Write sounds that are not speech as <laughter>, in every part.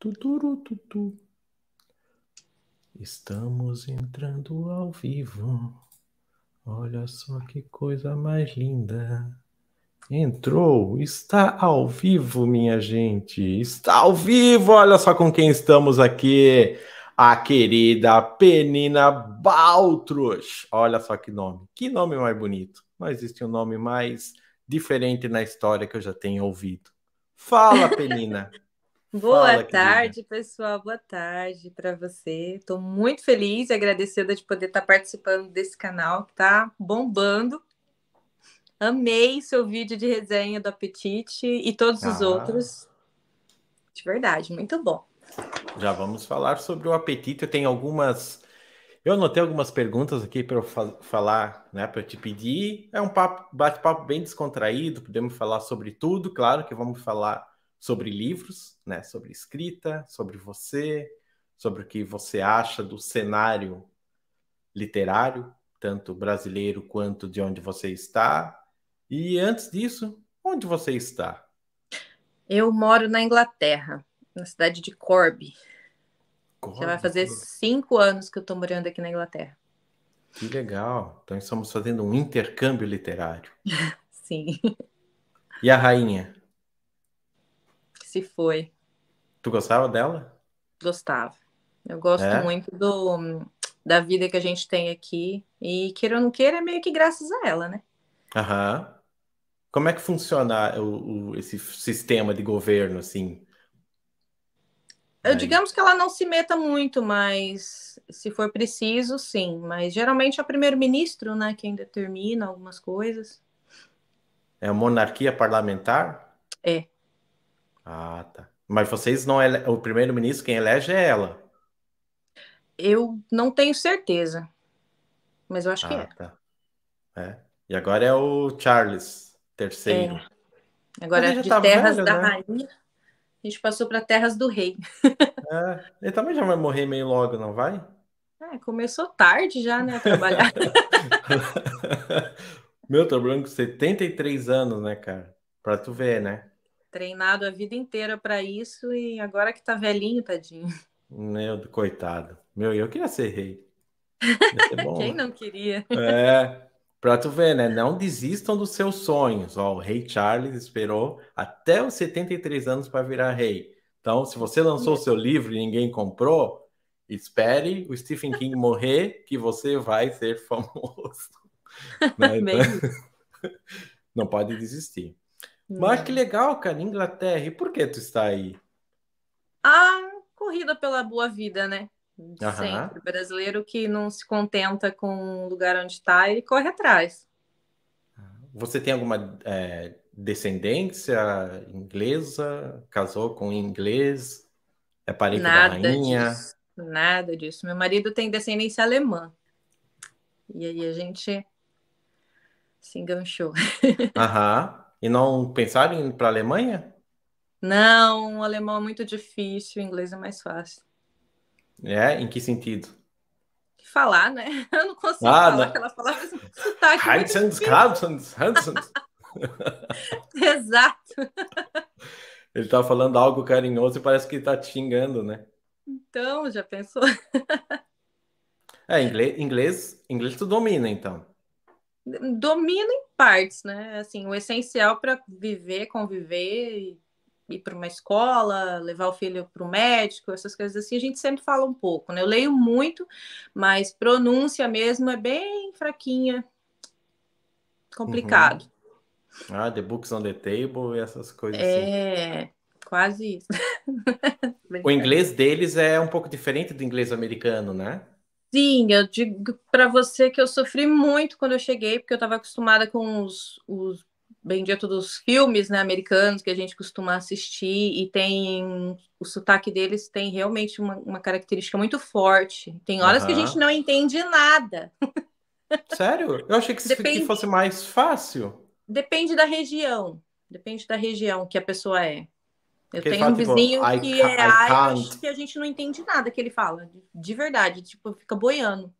Tuturututu. Estamos entrando ao vivo. Olha só que coisa mais linda. Entrou, está ao vivo, minha gente. Está ao vivo. Olha só com quem estamos aqui. A querida Penina Baltros. Olha só que nome. Que nome mais bonito. Não existe um nome mais diferente na história que eu já tenho ouvido. Fala, Penina. <laughs> Boa Fala, tarde, querida. pessoal. Boa tarde para você. Estou muito feliz e agradecida de poder estar tá participando desse canal tá? está bombando. Amei seu vídeo de resenha do Apetite e todos ah. os outros. De verdade, muito bom. Já vamos falar sobre o apetite. Eu tenho algumas. Eu anotei algumas perguntas aqui para eu falar, né, para te pedir. É um bate-papo bem descontraído, podemos falar sobre tudo, claro que vamos falar sobre livros, né? Sobre escrita, sobre você, sobre o que você acha do cenário literário, tanto brasileiro quanto de onde você está. E antes disso, onde você está? Eu moro na Inglaterra, na cidade de Corby. Corby. Já vai fazer cinco anos que eu estou morando aqui na Inglaterra. Que legal! Então estamos fazendo um intercâmbio literário. <laughs> Sim. E a rainha? se foi. Tu gostava dela? Gostava. Eu gosto é? muito do, da vida que a gente tem aqui. E queira ou não queira, é meio que graças a ela, né? Aham. Como é que funciona o, o, esse sistema de governo, assim? Eu, digamos que ela não se meta muito, mas se for preciso, sim. Mas geralmente é o primeiro-ministro, né, quem determina algumas coisas. É a monarquia parlamentar? É. Ah, tá. Mas vocês não ele... o primeiro-ministro quem elege é ela. Eu não tenho certeza, mas eu acho ah, que é. Tá. é. E agora é o Charles terceiro. É. Agora de tá terras velho, da né? rainha, a gente passou para terras do rei. É. Ele também já vai morrer meio logo, não vai? É, começou tarde já, né, a trabalhar. <laughs> Meu, tô branco, 73 anos, né, cara? Pra tu ver, né? Treinado a vida inteira para isso e agora que tá velhinho, tadinho. Meu, coitado. Meu, eu queria ser rei. Ser <laughs> bom, Quem né? não queria? É, pra tu ver, né? Não desistam dos seus sonhos. Ó, o rei Charles esperou até os 73 anos para virar rei. Então, se você lançou o seu livro e ninguém comprou, espere o Stephen King morrer que você vai ser famoso. <laughs> né? Então, <laughs> não pode desistir. Mas que hum. legal, cara, Inglaterra. E por que tu está aí? A corrida pela boa vida, né? sempre. brasileiro que não se contenta com o lugar onde está, ele corre atrás. Você tem alguma é, descendência inglesa? Casou com inglês? É parente Nada da rainha? Disso. Nada disso. Meu marido tem descendência alemã. E aí a gente se enganchou. <laughs> Aham. E não pensaram em ir para a Alemanha? Não, o alemão é muito difícil, o inglês é mais fácil. É? Em que sentido? Falar, né? <laughs> Eu não consigo ah, falar não. aquela palavra sotaque. Hansens, Hansens, Hansens. Exato. Ele está falando algo carinhoso e parece que está te xingando, né? Então, já pensou? <laughs> é, inglês, inglês, inglês tu domina, então domino em partes, né? Assim, o essencial para viver, conviver, ir para uma escola, levar o filho para o médico, essas coisas assim, a gente sempre fala um pouco, né? Eu leio muito, mas pronúncia mesmo é bem fraquinha, complicado. Uhum. Ah, The Books on the Table e essas coisas é... assim. Quase isso. <laughs> o inglês deles é um pouco diferente do inglês americano, né? Sim, eu digo para você que eu sofri muito quando eu cheguei, porque eu estava acostumada com os, os bendito dos filmes né, americanos que a gente costuma assistir, e tem o sotaque deles tem realmente uma, uma característica muito forte. Tem horas uhum. que a gente não entende nada. Sério? Eu achei que, Depende... que fosse mais fácil. Depende da região. Depende da região que a pessoa é. Eu Porque tenho fala, um tipo, vizinho tipo, que é Irish que a gente não entende nada que ele fala, de verdade, tipo, fica boiando.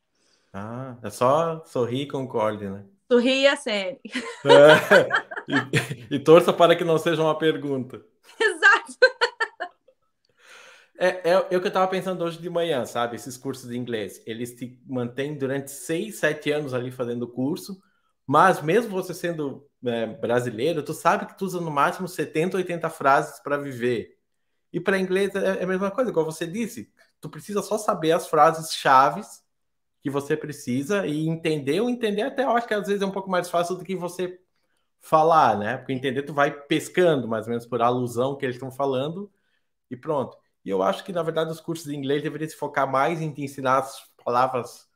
Ah, é só sorrir e concorde, né? Sorrir e acene. É, <laughs> <laughs> e, e torça para que não seja uma pergunta. Exato. É, é, é, o que eu estava pensando hoje de manhã, sabe? Esses cursos de inglês, eles te mantêm durante seis, sete anos ali fazendo o curso, mas mesmo você sendo é, brasileiro, tu sabe que tu usa no máximo 70, 80 frases para viver. E para inglês é, é a mesma coisa, igual você disse, tu precisa só saber as frases chaves que você precisa e entender, ou entender até eu acho que às vezes é um pouco mais fácil do que você falar, né? Porque entender tu vai pescando mais ou menos por alusão que eles estão falando e pronto. E eu acho que na verdade os cursos de inglês deveriam se focar mais em te ensinar as palavras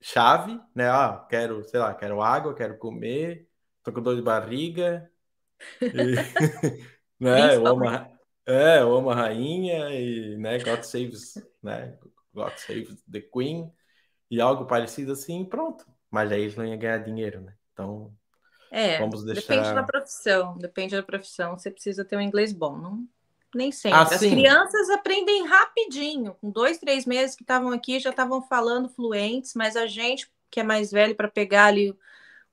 chave, né? Ah, quero, sei lá, quero água, quero comer, tô com dor de barriga. E, <laughs> né, eu amo a, é, eu amo a rainha e, né, God saves, né, God saves the Queen e algo parecido assim, pronto. Mas aí eles não iam ganhar dinheiro, né? Então, é, vamos deixar... depende da profissão, depende da profissão, você precisa ter um inglês bom, não... Nem sempre. Assim. As crianças aprendem rapidinho. Com dois, três meses que estavam aqui, já estavam falando fluentes, mas a gente, que é mais velho, para pegar ali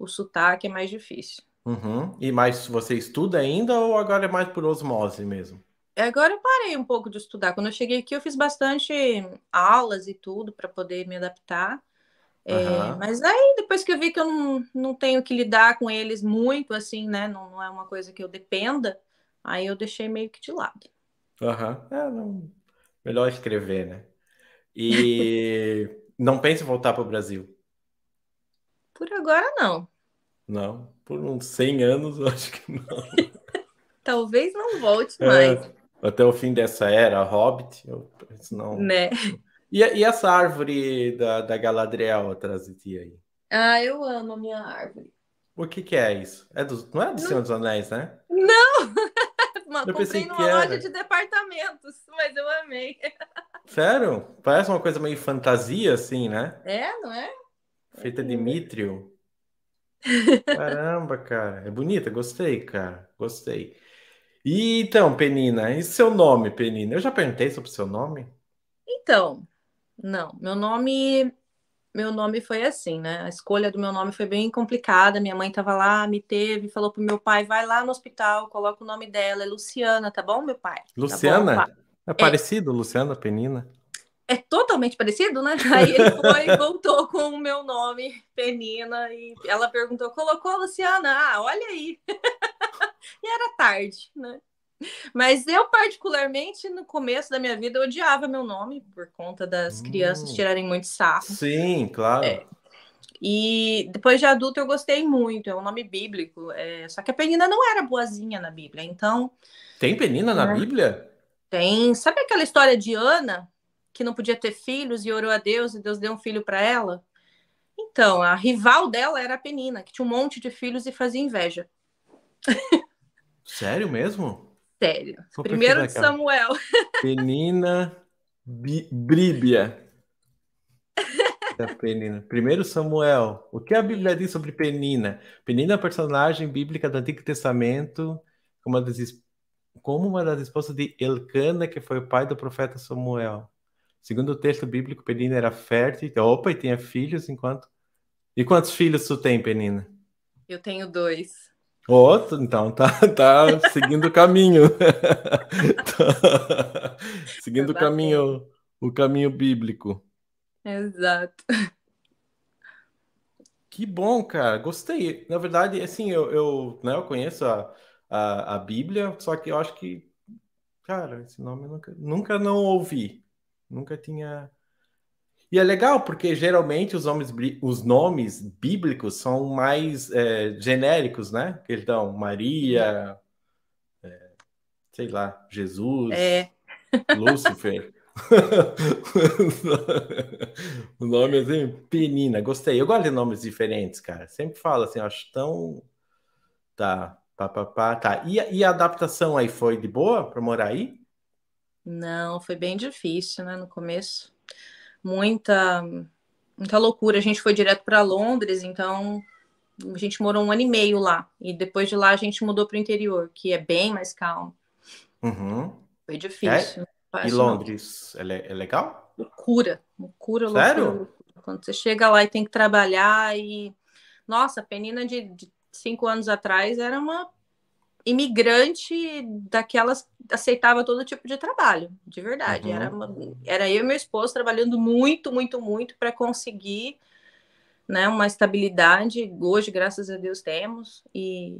o sotaque é mais difícil. Uhum. E mais você estuda ainda ou agora é mais por osmose mesmo? Agora eu parei um pouco de estudar. Quando eu cheguei aqui, eu fiz bastante aulas e tudo para poder me adaptar. Uhum. É, mas aí depois que eu vi que eu não, não tenho que lidar com eles muito, assim, né? Não, não é uma coisa que eu dependa, aí eu deixei meio que de lado. Uhum. É, não... Melhor escrever, né? E <laughs> não pense em voltar para o Brasil. Por agora não. Não, por uns 100 anos eu acho que não. <laughs> Talvez não volte é, mais. até o fim dessa era, Hobbit, eu, não. Né? E, e, essa árvore da, da Galadriel atrás de ti aí? Ah, eu amo a minha árvore. O que que é isso? É do, não é do Senhor dos Anéis, né? Não! Uma, <laughs> eu comprei numa loja de departamentos, mas eu amei. <laughs> Sério? Parece uma coisa meio fantasia, assim, né? É, não é? Feita é de mítrio. Caramba, cara. É bonita, gostei, cara. Gostei. E então, Penina, e seu nome, Penina? Eu já perguntei sobre seu nome. Então, não, meu nome, meu nome foi assim, né? A escolha do meu nome foi bem complicada. Minha mãe estava lá, me teve, falou pro meu pai, vai lá no hospital, coloca o nome dela, é Luciana, tá bom, meu pai? Tá Luciana? Tá bom, pai? É parecido, Luciana Penina? é totalmente parecido, né? <laughs> Aí ele foi <laughs> voltou com o meu nome, Penina, e ela perguntou, colocou Luciana? Ah, olha aí. <laughs> e era tarde, né? Mas eu, particularmente, no começo da minha vida, odiava meu nome por conta das hum. crianças tirarem muito sarro. Sim, claro. É. E depois de adulto eu gostei muito, é um nome bíblico. É... Só que a Penina não era boazinha na Bíblia, então. Tem Penina na né? Bíblia? Tem. Sabe aquela história de Ana? que não podia ter filhos e orou a Deus e Deus deu um filho para ela? Então, a rival dela era a Penina, que tinha um monte de filhos e fazia inveja. Sério mesmo? Sério. Vou Primeiro de Samuel. <laughs> Penina Bríbia. Da é Penina. Primeiro Samuel. O que a Bíblia diz sobre Penina? Penina é personagem bíblica do Antigo Testamento, uma das, como uma das esposas de Elcana, que foi o pai do profeta Samuel. Segundo o texto bíblico, Penina era fértil. Então, opa, e tinha filhos enquanto. E quantos filhos tu tem, Penina? Eu tenho dois. Outro, então tá, <laughs> tá seguindo o caminho. <laughs> Tá seguindo o caminho, o caminho bíblico. Exato. Que bom, cara. Gostei. Na verdade, assim, eu, eu, né, eu conheço a, a, a Bíblia, só que eu acho que, cara, esse nome eu nunca, nunca não ouvi. Nunca tinha. E é legal, porque geralmente os nomes, os nomes bíblicos são mais é, genéricos, né? Que eles dão Maria, é, sei lá, Jesus, é. Lúcifer. <laughs> o nome assim, Penina, gostei. Eu gosto de nomes diferentes, cara. Sempre falo assim, acho tão. Tá, papapá tá. E, e a adaptação aí foi de boa para morar aí? Não, foi bem difícil, né, no começo. Muita muita loucura. A gente foi direto para Londres, então a gente morou um ano e meio lá. E depois de lá a gente mudou para o interior, que é bem mais calmo. Uhum. Foi é? difícil. É? E Londres, é, legal? Loucura, loucura, loucura. Sério? Loucura. Quando você chega lá e tem que trabalhar e... Nossa, a Penina de, de cinco anos atrás era uma imigrante daquelas aceitava todo tipo de trabalho, de verdade. Uhum. Era, uma, era eu e meu esposo trabalhando muito, muito, muito para conseguir né, uma estabilidade. Hoje, graças a Deus, temos. E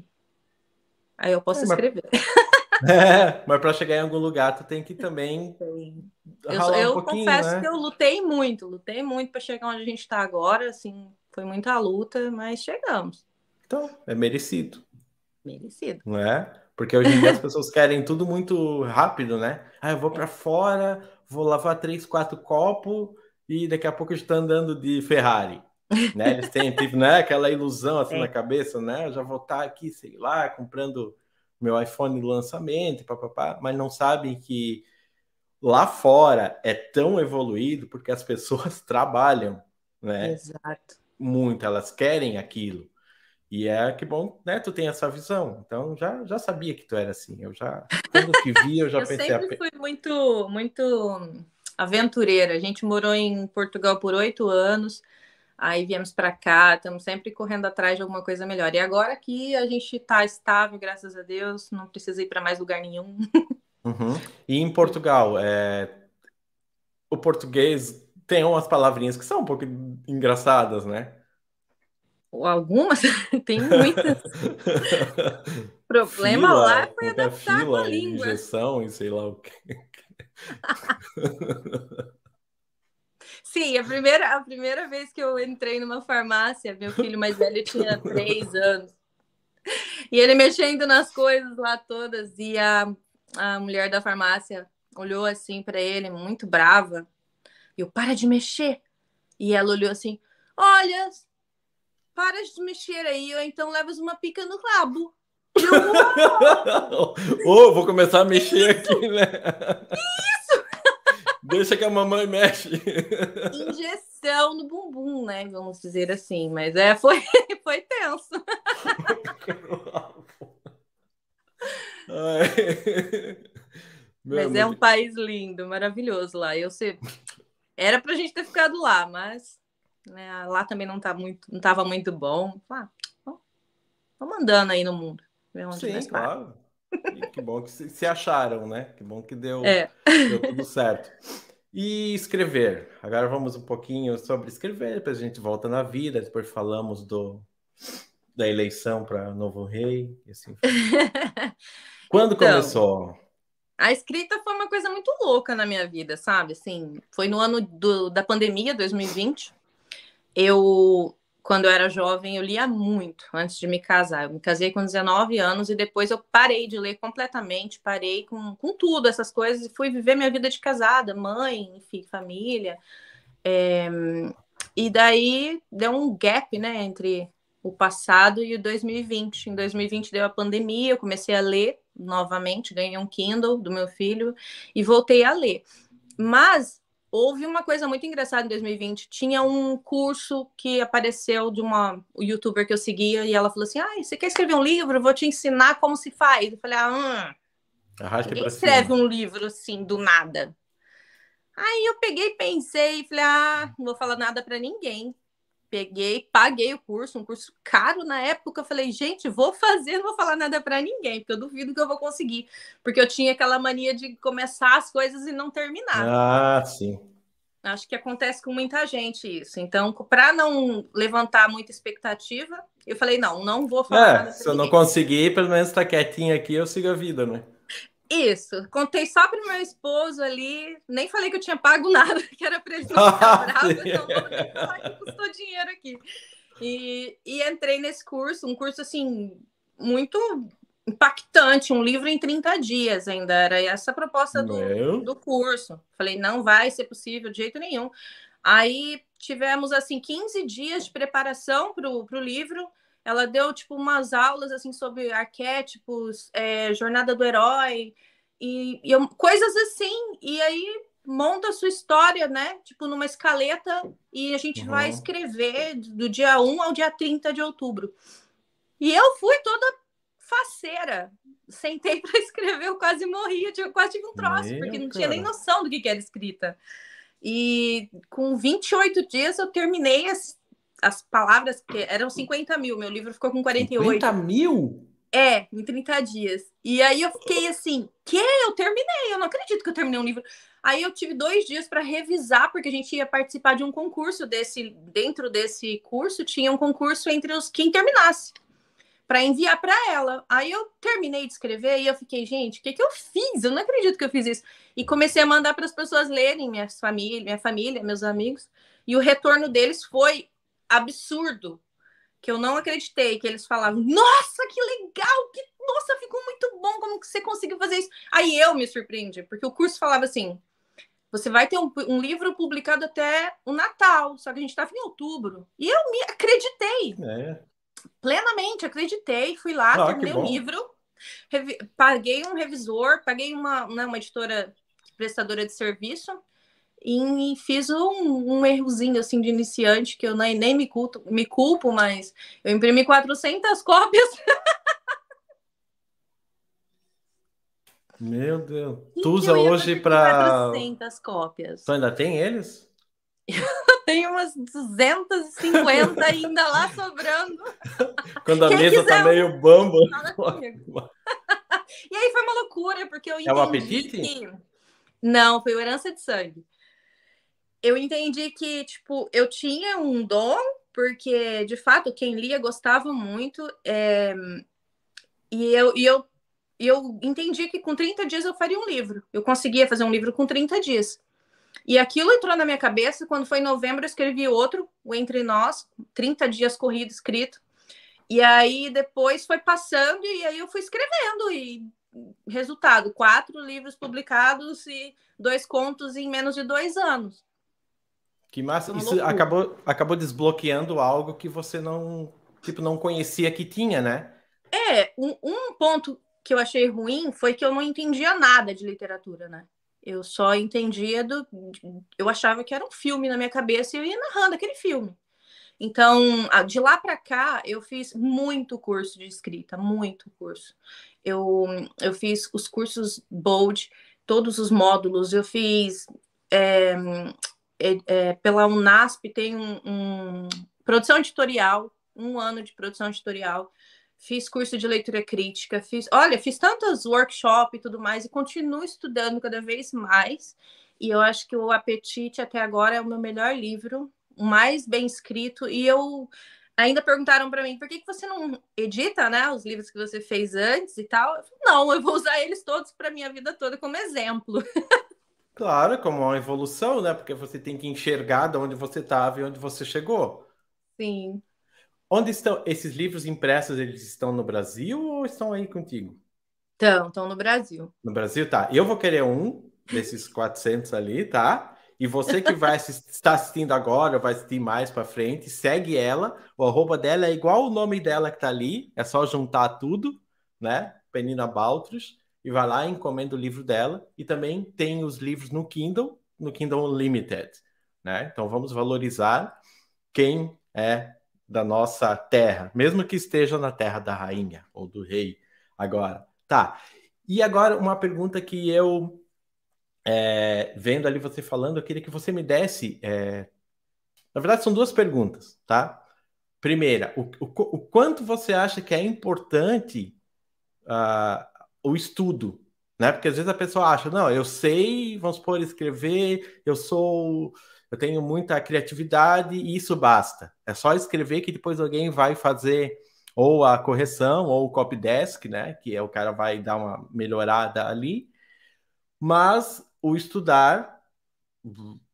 aí eu posso é, escrever. Mas, <laughs> é, mas para chegar em algum lugar, tu tem que também. Eu, eu um confesso né? que eu lutei muito, lutei muito para chegar onde a gente está agora. Assim, foi muita luta, mas chegamos. Então, é merecido. Merecido. Não é? Porque hoje em dia as pessoas querem tudo muito rápido, né? Ah, eu vou é. para fora, vou lavar três, quatro copos e daqui a pouco está andando de Ferrari. né? Eles têm tipo, né? aquela ilusão assim é. na cabeça, né? Eu já vou estar tá aqui, sei lá, comprando meu iPhone do lançamento, papapá, mas não sabem que lá fora é tão evoluído porque as pessoas <laughs> trabalham, né? Exato. Muito, elas querem aquilo. E é que bom, né? Tu tem essa visão. Então já, já sabia que tu era assim. Eu já quando te vi, eu já <laughs> eu pensei. Eu ah, sempre a... fui muito muito aventureira. A gente morou em Portugal por oito anos. Aí viemos para cá, estamos sempre correndo atrás de alguma coisa melhor. E agora que a gente está estável, graças a Deus, não precisa ir para mais lugar nenhum. <laughs> Uhum. E em Portugal, é... o português tem umas palavrinhas que são um pouco engraçadas, né? algumas, <laughs> tem muitas. <laughs> problema fila, lá foi adaptar fila, com a língua. Injeção e sei lá o que. Sim, a primeira, a primeira vez que eu entrei numa farmácia, meu filho mais velho tinha <laughs> três anos. E ele mexendo nas coisas lá todas, e a, a mulher da farmácia olhou assim para ele, muito brava. e Eu, para de mexer. E ela olhou assim: Olha, para de mexer aí, ou então levas uma pica no rabo. <laughs> oh, vou começar a mexer Isso? aqui, né? Isso! <laughs> Deixa que a mamãe mexe. Injeção no bumbum, né? Vamos dizer assim, mas é, foi, <laughs> foi tenso. mas é um país lindo, maravilhoso lá. Eu sei. Era pra gente ter ficado lá, mas né? Ah, lá também não tá muito, não estava muito bom. Ah, vamos andando aí no mundo. Sim, claro. que bom que se acharam, né? Que bom que deu, é. deu tudo certo. E escrever. Agora vamos um pouquinho sobre escrever, depois a gente volta na vida, depois falamos do da eleição para novo rei, assim. <laughs> Quando então, começou? A escrita foi uma coisa muito louca na minha vida, sabe? Assim, foi no ano do, da pandemia, 2020 eu, quando eu era jovem, eu lia muito antes de me casar. Eu me casei com 19 anos e depois eu parei de ler completamente, parei com, com tudo, essas coisas, e fui viver minha vida de casada, mãe, enfim, família. É, e daí deu um gap, né, entre o passado e o 2020. Em 2020 deu a pandemia, eu comecei a ler novamente, ganhei um Kindle do meu filho e voltei a ler. Mas Houve uma coisa muito engraçada em 2020. Tinha um curso que apareceu de uma youtuber que eu seguia e ela falou assim: ah, você quer escrever um livro? vou te ensinar como se faz. Eu falei: ah, hum, escreve cima. um livro assim do nada. Aí eu peguei, pensei, falei: ah, não vou falar nada para ninguém peguei, paguei o curso, um curso caro na época. Eu Falei, gente, vou fazer, não vou falar nada para ninguém, porque eu duvido que eu vou conseguir. Porque eu tinha aquela mania de começar as coisas e não terminar. Ah, sim. Acho que acontece com muita gente isso. Então, para não levantar muita expectativa, eu falei, não, não vou falar é, nada. Se eu não conseguir, pelo menos tá quietinho aqui, eu sigo a vida, né? Isso, contei só para o meu esposo ali, nem falei que eu tinha pago nada, <laughs> que era prejudicial, <laughs> ah, brava, então vou ter que custou dinheiro aqui. E, e entrei nesse curso, um curso assim, muito impactante, um livro em 30 dias ainda, era essa a proposta do, do curso. Falei, não vai ser possível de jeito nenhum. Aí tivemos assim 15 dias de preparação para o livro, ela deu tipo umas aulas assim sobre arquétipos, é, jornada do herói e, e coisas assim. E aí monta a sua história, né? Tipo, numa escaleta, e a gente uhum. vai escrever do dia 1 ao dia 30 de outubro. E eu fui toda faceira. Sentei <laughs> para escrever, eu quase morri eu quase tive um troço, Meu porque não cara. tinha nem noção do que, que era escrita. E com 28 dias eu terminei esse as palavras, que eram 50 mil, meu livro ficou com 48. 50 mil? É, em 30 dias. E aí eu fiquei assim, que eu terminei, eu não acredito que eu terminei um livro. Aí eu tive dois dias para revisar, porque a gente ia participar de um concurso desse, dentro desse curso, tinha um concurso entre os quem terminasse para enviar para ela. Aí eu terminei de escrever e eu fiquei, gente, o que, que eu fiz? Eu não acredito que eu fiz isso. E comecei a mandar para as pessoas lerem, minha família, minha família, meus amigos. E o retorno deles foi absurdo que eu não acreditei, que eles falavam, nossa, que legal, que nossa, ficou muito bom, como que você conseguiu fazer isso? Aí eu me surpreendi, porque o curso falava assim, você vai ter um, um livro publicado até o Natal, só que a gente estava tá em outubro. E eu me acreditei. É. Plenamente, acreditei, fui lá, ah, terminei o livro, paguei um revisor, paguei uma, né, uma editora prestadora de serviço, e fiz um, um, errozinho assim de iniciante que eu nem, nem me, culto, me culpo, mas eu imprimi 400 <laughs> cópias. Meu Deus. tu usa hoje para 400 cópias. Tu ainda tem eles? Eu <laughs> tenho umas 250 ainda lá sobrando. <laughs> Quando a Quem mesa tá quiser, tá meio bamba. e aí foi uma loucura, porque eu é entendi. É o apetite? Que... Não, foi o Herança de Sangue eu entendi que, tipo, eu tinha um dom, porque, de fato, quem lia gostava muito. É... E, eu, e eu, e eu entendi que com 30 dias eu faria um livro. Eu conseguia fazer um livro com 30 dias. E aquilo entrou na minha cabeça. Quando foi em novembro, eu escrevi outro, o Entre Nós, 30 dias corrido escrito. E aí depois foi passando, e aí eu fui escrevendo. E resultado: quatro livros publicados e dois contos em menos de dois anos. Que massa. Tá isso acabou, acabou desbloqueando algo que você não, tipo, não conhecia que tinha, né? É, um, um ponto que eu achei ruim foi que eu não entendia nada de literatura, né? Eu só entendia do. Eu achava que era um filme na minha cabeça e eu ia narrando aquele filme. Então, de lá para cá, eu fiz muito curso de escrita, muito curso. Eu, eu fiz os cursos Bold, todos os módulos, eu fiz é, é, é, pela Unasp tem um, um, produção editorial, um ano de produção editorial. Fiz curso de leitura crítica, fiz, olha, fiz tantos workshops e tudo mais, e continuo estudando cada vez mais. E eu acho que o Apetite até agora é o meu melhor livro, o mais bem escrito. E eu ainda perguntaram para mim, por que, que você não edita, né, os livros que você fez antes e tal? Eu falei, não, eu vou usar eles todos para minha vida toda como exemplo. <laughs> Claro, como é uma evolução, né? Porque você tem que enxergar de onde você estava e onde você chegou. Sim. Onde estão esses livros impressos? Eles estão no Brasil ou estão aí contigo? Estão, estão no Brasil. No Brasil, tá. Eu vou querer um desses 400 ali, tá? E você que vai <laughs> estar assistindo agora, vai assistir mais para frente, segue ela. O arroba dela é igual o nome dela que tá ali. É só juntar tudo, né? Penina Baltros e vai lá e encomenda o livro dela. E também tem os livros no Kindle, no Kindle Unlimited. Né? Então vamos valorizar quem é da nossa terra, mesmo que esteja na terra da rainha ou do rei agora. Tá. E agora uma pergunta que eu é, vendo ali você falando, eu queria que você me desse. É... Na verdade, são duas perguntas, tá? Primeira, o, o, o quanto você acha que é importante uh, o estudo, né? Porque às vezes a pessoa acha, não, eu sei, vamos supor, escrever, eu sou, eu tenho muita criatividade e isso basta. É só escrever que depois alguém vai fazer ou a correção ou o copy desk, né? Que é o cara vai dar uma melhorada ali. Mas o estudar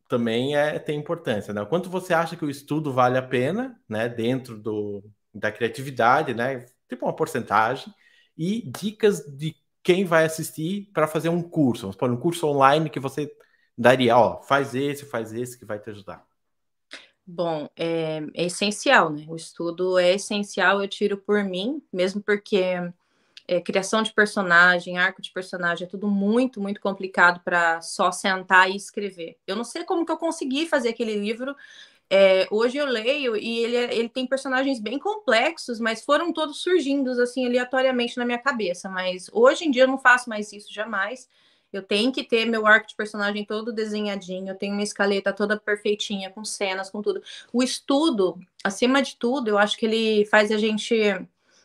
também é, tem importância, né? quanto você acha que o estudo vale a pena, né? Dentro do, da criatividade, né? Tipo uma porcentagem e dicas de quem vai assistir para fazer um curso, vamos supor, um curso online que você daria, ó, faz esse, faz esse que vai te ajudar. Bom, é, é essencial, né? O estudo é essencial, eu tiro por mim, mesmo porque é, criação de personagem, arco de personagem, é tudo muito, muito complicado para só sentar e escrever. Eu não sei como que eu consegui fazer aquele livro é, hoje eu leio e ele, é, ele tem personagens bem complexos, mas foram todos surgindo assim aleatoriamente na minha cabeça. Mas hoje em dia eu não faço mais isso jamais. Eu tenho que ter meu arco de personagem todo desenhadinho, eu tenho uma escaleta toda perfeitinha, com cenas, com tudo. O estudo, acima de tudo, eu acho que ele faz a gente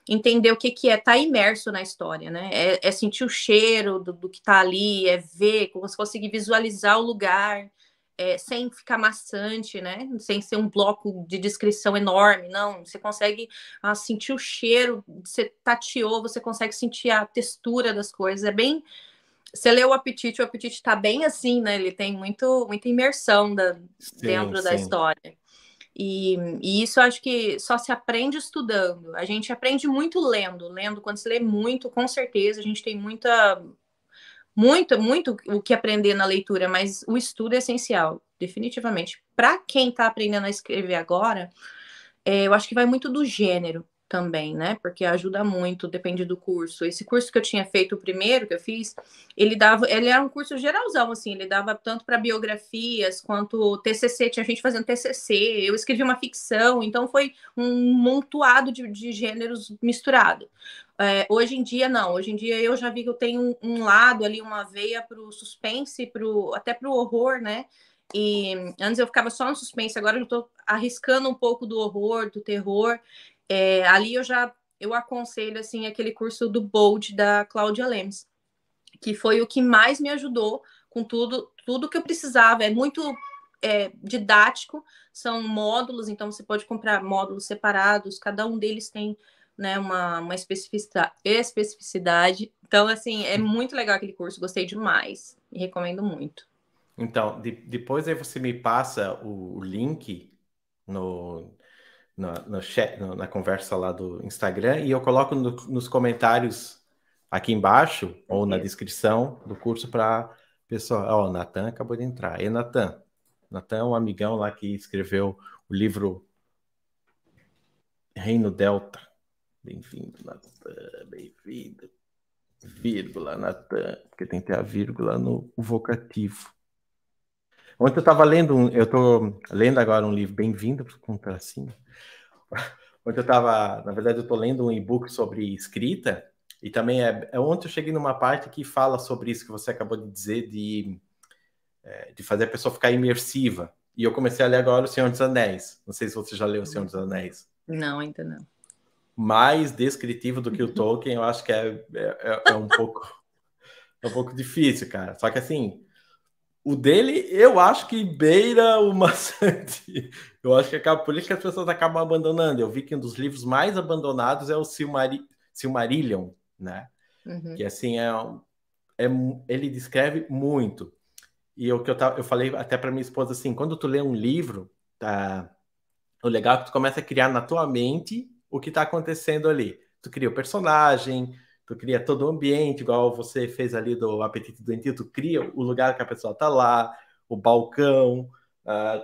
entender o que, que é estar tá imerso na história, né? É, é sentir o cheiro do, do que está ali, é ver, conseguir visualizar o lugar é, sem ficar maçante, né? Sem ser um bloco de descrição enorme, não. Você consegue ah, sentir o cheiro, você tateou, você consegue sentir a textura das coisas. É bem. Você lê o apetite, o apetite está bem assim, né? Ele tem muito, muita imersão da, sim, dentro sim. da história. E, e, isso eu acho que só se aprende estudando. A gente aprende muito lendo, lendo quando se lê muito, com certeza, a gente tem muita muito, muito o que aprender na leitura, mas o estudo é essencial, definitivamente. Para quem está aprendendo a escrever agora, é, eu acho que vai muito do gênero também, né? Porque ajuda muito, depende do curso. Esse curso que eu tinha feito, o primeiro que eu fiz, ele dava, ele era um curso geralzão, assim, ele dava tanto para biografias quanto TCC, tinha gente fazendo TCC, eu escrevi uma ficção, então foi um montuado de, de gêneros misturado. É, hoje em dia, não. Hoje em dia eu já vi que eu tenho um, um lado ali, uma veia para o suspense, pro, até para o horror, né? E antes eu ficava só no suspense, agora eu estou arriscando um pouco do horror, do terror. É, ali eu já eu aconselho assim aquele curso do Bold da Cláudia Lemes, que foi o que mais me ajudou com tudo, tudo que eu precisava. É muito é, didático, são módulos, então você pode comprar módulos separados, cada um deles tem né, uma, uma especificidade, Então, assim, é muito legal aquele curso, gostei demais e recomendo muito. Então, de, depois aí você me passa o, o link no, na, no chat, no, na conversa lá do Instagram e eu coloco no, nos comentários aqui embaixo ou na descrição do curso para pessoal. Ó, oh, o Natan acabou de entrar. E Natan? Natan é um amigão lá que escreveu o livro Reino Delta. Bem-vindo, Natan. Bem-vindo. Vírgula, Natan. Porque tem que ter a vírgula no vocativo. Ontem eu estava lendo um, eu estou lendo agora um livro, Bem-vindo para um tracinho. Ontem eu estava, na verdade, eu estou lendo um e-book sobre escrita, e também é, é, Ontem eu cheguei numa parte que fala sobre isso que você acabou de dizer, de, é, de fazer a pessoa ficar imersiva. E eu comecei a ler agora O Senhor dos Anéis. Não sei se você já leu O Senhor dos Anéis. Não, ainda não mais descritivo do que o uhum. Tolkien, eu acho que é, é, é, é um pouco é um pouco difícil, cara. Só que assim, o dele eu acho que beira o maçante. <laughs> Eu acho que acaba, por isso que as pessoas acabam abandonando. Eu vi que um dos livros mais abandonados é o Silmari, Silmarillion, né? Uhum. Que assim é, é ele descreve muito. E o que eu, eu falei até para minha esposa assim, quando tu lê um livro, tá, o legal é que tu começa a criar na tua mente o que está acontecendo ali. Tu cria o personagem, tu cria todo o ambiente, igual você fez ali do Apetite Doentio, tu cria o lugar que a pessoa está lá, o balcão, a,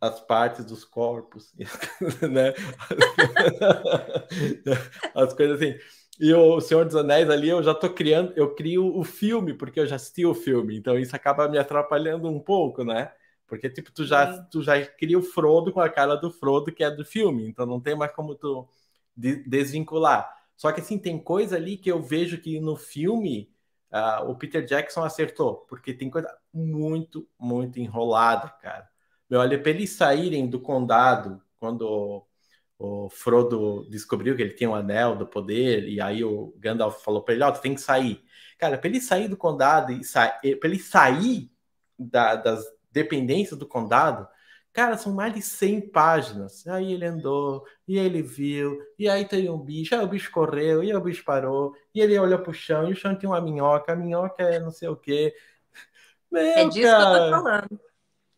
as partes dos corpos, <laughs> né? As coisas assim. E o Senhor dos Anéis ali, eu já estou criando, eu crio o filme, porque eu já assisti o filme, então isso acaba me atrapalhando um pouco, né? Porque, tipo, tu já, tu já cria o Frodo com a cara do Frodo, que é do filme. Então não tem mais como tu desvincular. Só que, assim, tem coisa ali que eu vejo que no filme uh, o Peter Jackson acertou. Porque tem coisa muito, muito enrolada, cara. Meu, olha, pra eles saírem do condado, quando o, o Frodo descobriu que ele tem o um anel do poder, e aí o Gandalf falou pra ele, ó, oh, tu tem que sair. Cara, pra ele sair do condado e, sair pra ele sair da, das dependência do condado, cara, são mais de 100 páginas. Aí ele andou, e ele viu, e aí tem um bicho, aí o bicho correu, e o bicho parou, e ele olhou pro chão, e o chão tem uma minhoca, a minhoca é não sei o quê. <laughs> Meu, é disso cara. que eu tô falando.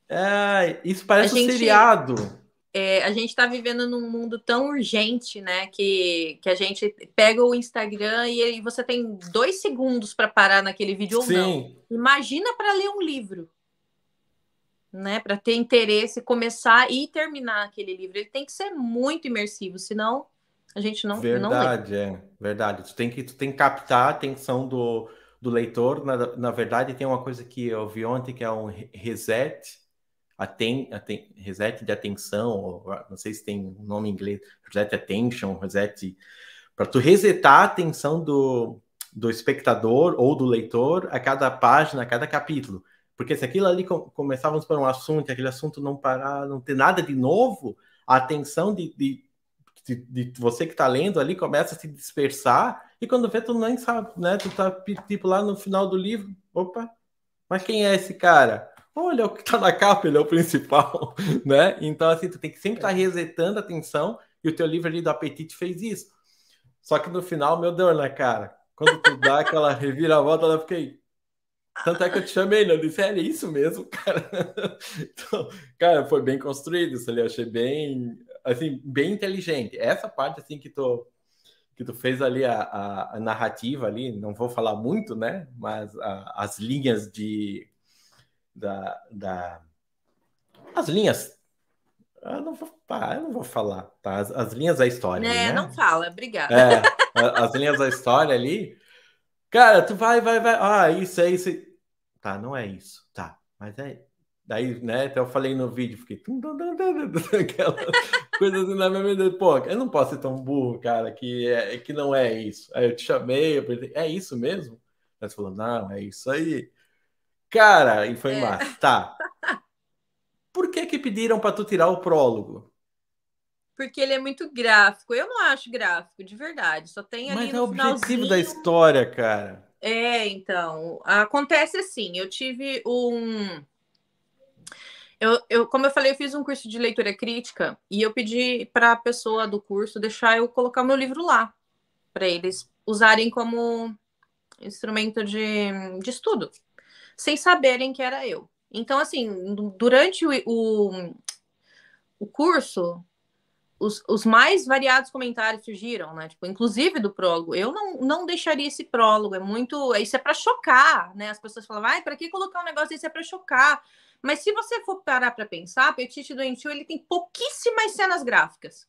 É, isso parece gente, um seriado. É, a gente está vivendo num mundo tão urgente, né? Que, que a gente pega o Instagram e, e você tem dois segundos para parar naquele vídeo Sim. ou não. Imagina para ler um livro né? Para ter interesse, começar e terminar aquele livro. Ele tem que ser muito imersivo, senão a gente não Verdade, não é. Verdade. Tu tem que, tu tem que captar a atenção do, do leitor. Na, na verdade, tem uma coisa que eu vi ontem que é um reset, aten, aten, reset de atenção, ou, não sei se tem um nome em inglês, reset attention, reset. Para tu resetar a atenção do, do espectador ou do leitor a cada página, a cada capítulo. Porque se aquilo ali começávamos por um assunto aquele assunto não parar, não ter nada de novo, a atenção de, de, de, de você que está lendo ali começa a se dispersar e quando vê, tu nem sabe, né? Tu tá tipo lá no final do livro, opa, mas quem é esse cara? Olha o que tá na capa, ele é o principal, <laughs> né? Então, assim, tu tem que sempre estar tá é. resetando a atenção e o teu livro ali do Apetite fez isso. Só que no final, meu Deus, né, cara? Quando tu dá aquela reviravolta, ela fica aí, tanto é que eu te chamei, né? Eu disse, é, é isso mesmo, cara. <laughs> Então, cara, foi bem construído isso ali. Eu achei bem, assim, bem inteligente. Essa parte, assim, que tu, que tu fez ali, a, a, a narrativa ali, não vou falar muito, né? Mas a, as linhas de... Da, da... As linhas... Eu não vou, pá, eu não vou falar, tá? As, as linhas da história. É, né? não fala, obrigada. É, as linhas da história ali... Cara, tu vai, vai, vai. Ah, isso, é isso tá, não é isso, tá, mas é. Daí, né, até eu falei no vídeo, fiquei. Aquela <laughs> coisa assim na minha mente, pô, eu não posso ser tão burro, cara, que, é, que não é isso. Aí eu te chamei, eu pensei, é isso mesmo? Aí você falou, não, é isso aí. Cara, e foi é. massa, tá. Por que que pediram para tu tirar o prólogo? porque ele é muito gráfico. Eu não acho gráfico, de verdade. Só tem ali Mas no é o objetivo da história, cara. É, então, acontece assim, eu tive um. Eu, eu, como eu falei, eu fiz um curso de leitura crítica e eu pedi para a pessoa do curso deixar eu colocar meu livro lá, para eles usarem como instrumento de, de estudo, sem saberem que era eu. Então, assim, durante o, o, o curso, os, os mais variados comentários surgiram, né? Tipo, inclusive do prólogo. Eu não, não deixaria esse prólogo, é muito. Isso é para chocar, né? As pessoas falam, ai, para que colocar um negócio desse é para chocar? Mas se você for parar para pensar, Petite Doentio ele tem pouquíssimas cenas gráficas.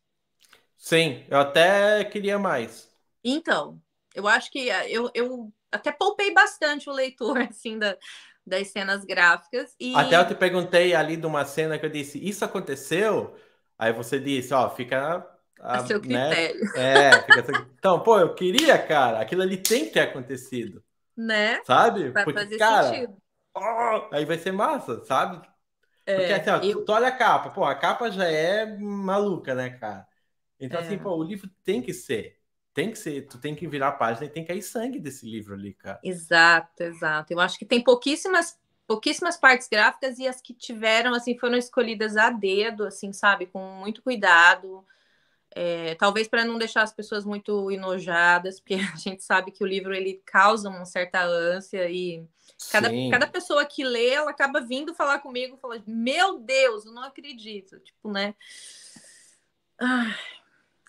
Sim, eu até queria mais. Então, eu acho que eh, eu, eu até poupei bastante o leitor, <laughs> assim, da, das cenas gráficas. E... Até eu te perguntei ali de uma cena que eu disse: Isso aconteceu? Aí você disse, ó, fica a, a seu né? critério. Né? É, fica... então, pô, eu queria, cara, aquilo ali tem que ter acontecido. Né? Sabe? Pra Porque, fazer cara, sentido. aí vai ser massa, sabe? É, Porque assim, ó, eu... tu olha a capa, pô, a capa já é maluca, né, cara? Então, é. assim, pô, o livro tem que ser. Tem que ser, tu tem que virar a página e tem que cair sangue desse livro ali, cara. Exato, exato. Eu acho que tem pouquíssimas pouquíssimas partes gráficas e as que tiveram, assim, foram escolhidas a dedo, assim, sabe? Com muito cuidado. É, talvez para não deixar as pessoas muito enojadas, porque <laughs> a gente sabe que o livro ele causa uma certa ânsia e cada, cada pessoa que lê, ela acaba vindo falar comigo, fala: "Meu Deus, eu não acredito", tipo, né? Ai,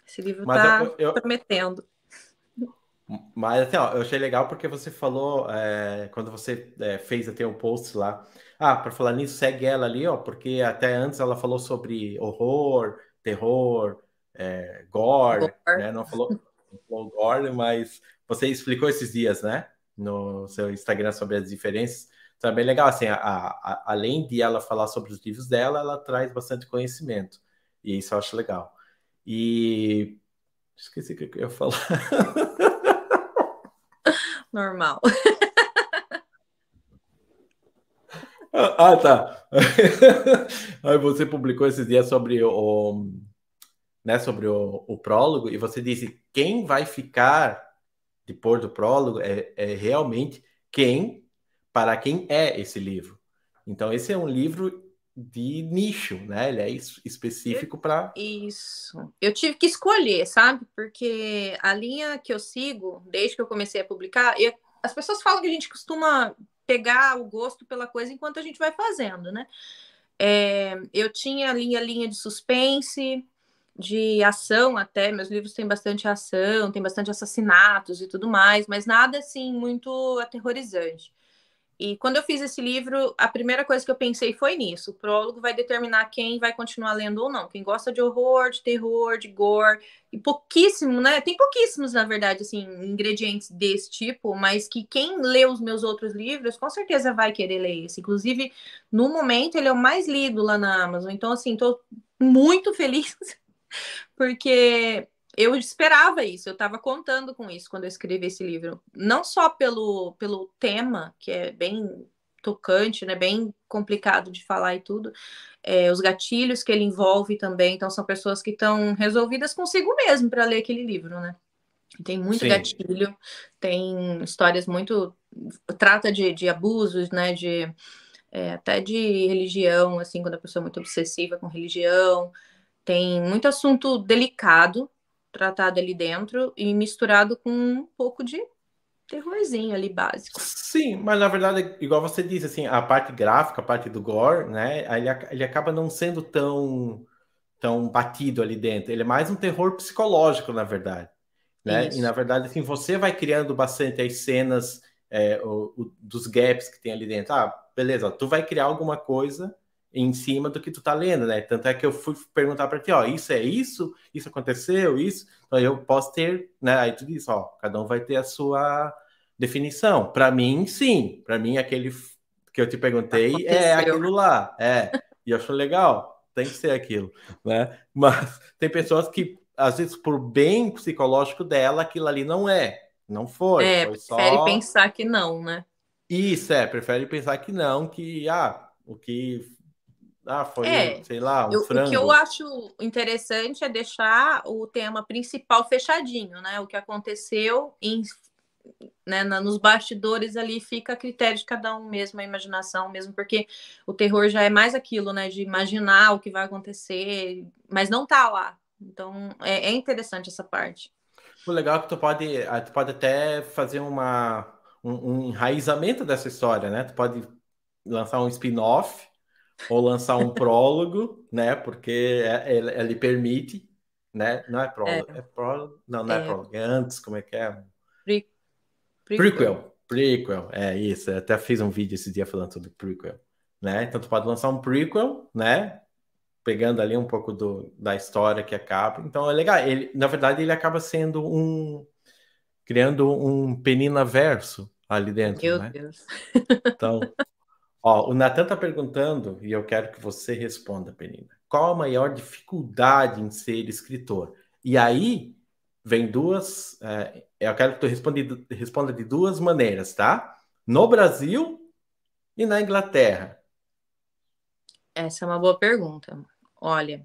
esse livro Mas tá eu, eu, prometendo. Mas assim, ó, eu achei legal porque você falou, é, quando você é, fez até o um post lá, ah, para falar nisso, segue ela ali, ó, porque até antes ela falou sobre horror, terror, é, gore, gore, né? Não falou, não falou gore, mas você explicou esses dias, né? No seu Instagram sobre as diferenças. Então é bem legal, assim, a, a, além de ela falar sobre os livros dela, ela traz bastante conhecimento. E isso eu acho legal. E esqueci o que eu ia falar. <laughs> normal. ah, ah tá. <laughs> Aí você publicou esses dias sobre o, né, sobre o, o, prólogo e você disse quem vai ficar depois do prólogo é, é realmente quem para quem é esse livro. Então esse é um livro de nicho, né? Ele é específico para. Isso. Eu tive que escolher, sabe? Porque a linha que eu sigo, desde que eu comecei a publicar, eu... as pessoas falam que a gente costuma pegar o gosto pela coisa enquanto a gente vai fazendo, né? É... eu tinha a linha, linha de suspense, de ação até. Meus livros têm bastante ação, tem bastante assassinatos e tudo mais, mas nada assim muito aterrorizante. E quando eu fiz esse livro, a primeira coisa que eu pensei foi nisso. O prólogo vai determinar quem vai continuar lendo ou não. Quem gosta de horror, de terror, de gore, e pouquíssimo, né? Tem pouquíssimos, na verdade, assim, ingredientes desse tipo, mas que quem lê os meus outros livros, com certeza vai querer ler esse. Inclusive, no momento, ele é o mais lido lá na Amazon. Então, assim, tô muito <laughs> feliz porque eu esperava isso, eu estava contando com isso quando eu escrevi esse livro. Não só pelo, pelo tema, que é bem tocante, né? Bem complicado de falar e tudo. É, os gatilhos que ele envolve também, então são pessoas que estão resolvidas consigo mesmo para ler aquele livro, né? Tem muito Sim. gatilho, tem histórias muito. trata de, de abusos, né? De, é, até de religião, assim, quando a pessoa é muito obsessiva com religião. Tem muito assunto delicado, tratado ali dentro e misturado com um pouco de terrorzinho ali básico. Sim, mas na verdade, igual você disse, assim, a parte gráfica, a parte do gore, né? Ele, ele acaba não sendo tão tão batido ali dentro. Ele é mais um terror psicológico, na verdade. Né? E na verdade, assim, você vai criando bastante as cenas é, o, o, dos gaps que tem ali dentro. Ah, beleza, tu vai criar alguma coisa em cima do que tu tá lendo, né? Tanto é que eu fui perguntar para ti, ó, isso é isso, isso aconteceu, isso. Então eu posso ter, né? Aí tu diz, ó, cada um vai ter a sua definição. Para mim, sim. Para mim, aquele que eu te perguntei é aconteceu. é aquilo lá, é. E eu acho legal, tem que ser aquilo, né? Mas tem pessoas que às vezes por bem psicológico dela, aquilo ali não é, não foi. É, foi prefere só... pensar que não, né? Isso é, prefere pensar que não, que ah, o que ah, foi, é, sei lá, um eu, frango. O que eu acho interessante é deixar o tema principal fechadinho, né? O que aconteceu em, né, nos bastidores ali fica a critério de cada um mesmo, a imaginação mesmo, porque o terror já é mais aquilo, né? De imaginar o que vai acontecer, mas não tá lá. Então, é, é interessante essa parte. O legal é que tu pode, ah, tu pode até fazer uma, um, um enraizamento dessa história, né? Tu pode lançar um spin-off ou lançar um prólogo, né? Porque é, ele, permite, né? Não é prólogo, é, é prólogo. Não, não é, é prólogo, é antes, como é que é? Pre... Prequel. Prequel, é isso. Eu até fiz um vídeo esse dia falando sobre prequel, né? Então tu pode lançar um prequel, né? Pegando ali um pouco do, da história que acaba. Então é legal. Ele, na verdade, ele acaba sendo um. criando um penina verso ali dentro. Meu né? Deus. Então, <laughs> Ó, o Natan tá perguntando, e eu quero que você responda, Penina. Qual a maior dificuldade em ser escritor? E aí, vem duas. É, eu quero que tu responda, responda de duas maneiras, tá? No Brasil e na Inglaterra. Essa é uma boa pergunta. Olha,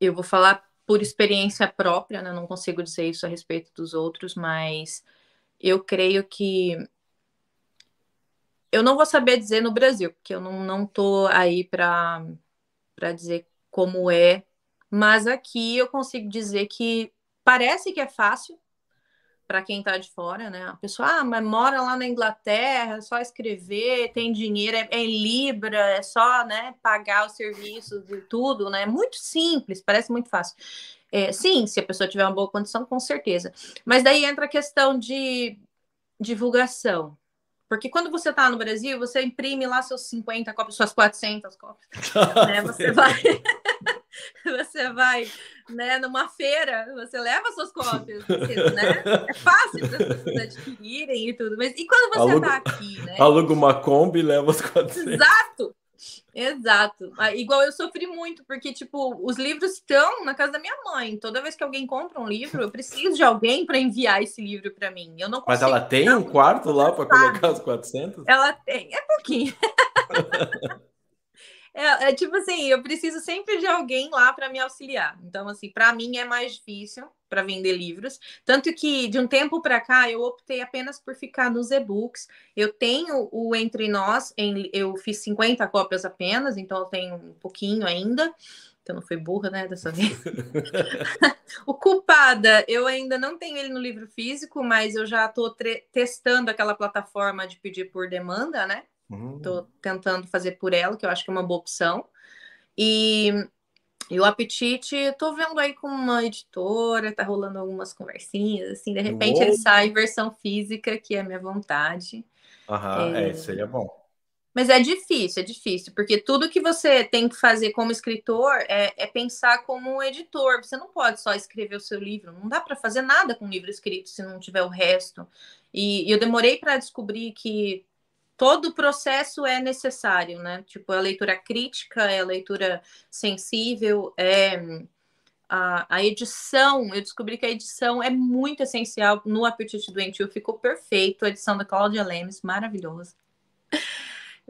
eu vou falar por experiência própria, né? não consigo dizer isso a respeito dos outros, mas eu creio que eu não vou saber dizer no Brasil, porque eu não, não tô aí para dizer como é, mas aqui eu consigo dizer que parece que é fácil para quem está de fora, né? A pessoa, ah, mas mora lá na Inglaterra, é só escrever, tem dinheiro, é, é em Libra, é só né, pagar os serviços e tudo, né? Muito simples, parece muito fácil. É, sim, se a pessoa tiver uma boa condição, com certeza. Mas daí entra a questão de divulgação. Porque quando você está no Brasil, você imprime lá seus 50 cópias, suas 400 cópias. <laughs> né? Você vai. <laughs> você vai né, numa feira, você leva suas cópias, né? É fácil para as pessoas adquirirem e tudo. Mas e quando você está aqui, né? Aluga uma Kombi e leva as 400. Exato! Exato. Ah, igual eu sofri muito, porque, tipo, os livros estão na casa da minha mãe. Toda vez que alguém compra um livro, eu preciso de alguém para enviar esse livro para mim. Eu não Mas ela tem um quarto lá para colocar os 400? Ela tem. É pouquinho. <laughs> é, é, tipo assim, eu preciso sempre de alguém lá para me auxiliar. Então, assim, para mim é mais difícil para vender livros. Tanto que de um tempo para cá eu optei apenas por ficar nos e-books. Eu tenho o Entre Nós, em, eu fiz 50 cópias apenas, então eu tenho um pouquinho ainda. Então não foi burra, né, dessa vez. <laughs> o Culpada, eu ainda não tenho ele no livro físico, mas eu já estou testando aquela plataforma de pedir por demanda, né? Estou uhum. tentando fazer por ela, que eu acho que é uma boa opção. E e o Apetite, tô vendo aí com uma editora, tá rolando algumas conversinhas, assim, de repente Uou. ele sai versão física, que é a minha vontade. Aham, é... é, seria é bom. Mas é difícil, é difícil, porque tudo que você tem que fazer como escritor é, é pensar como um editor. Você não pode só escrever o seu livro, não dá para fazer nada com o livro escrito se não tiver o resto. E, e eu demorei para descobrir que todo o processo é necessário, né? Tipo, a leitura crítica, é a leitura sensível, é a, a edição. Eu descobri que a edição é muito essencial no Apetite Doentio, ficou perfeito. A edição da Cláudia Lemes, maravilhosa.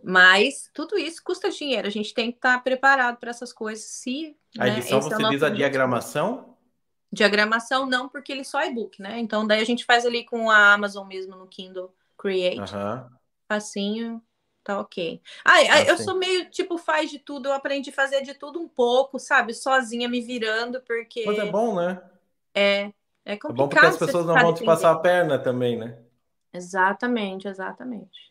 Mas tudo isso custa dinheiro, a gente tem que estar tá preparado para essas coisas. Se, a né, edição né, você é diz a diagramação? Diagramação não, porque ele só é e-book, né? Então daí a gente faz ali com a Amazon mesmo no Kindle Create. Uhum passinho, tá ok. Ai, ah, eu sim. sou meio tipo faz de tudo, eu aprendi a fazer de tudo um pouco, sabe? Sozinha me virando, porque. Mas é bom, né? É. É complicado. É bom porque as pessoas não vão te passar a perna também, né? Exatamente, exatamente.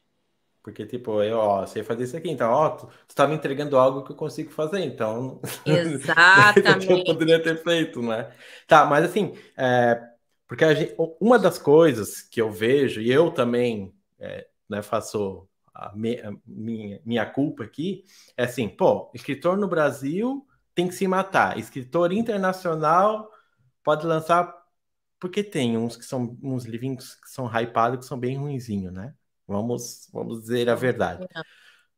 Porque, tipo, eu, ó, sei fazer isso aqui, então, ó, tu, tu tá me entregando algo que eu consigo fazer, então. Exatamente. <laughs> Tipo, eu poderia ter feito, né? Tá, mas assim, é, porque gente, uma das coisas que eu vejo, e eu também é, né, faço a, me, a minha, minha culpa aqui, é assim, pô, escritor no Brasil tem que se matar, escritor internacional pode lançar porque tem uns que são uns livrinhos que são hypados que são bem ruinzinho, né? Vamos, vamos dizer a verdade.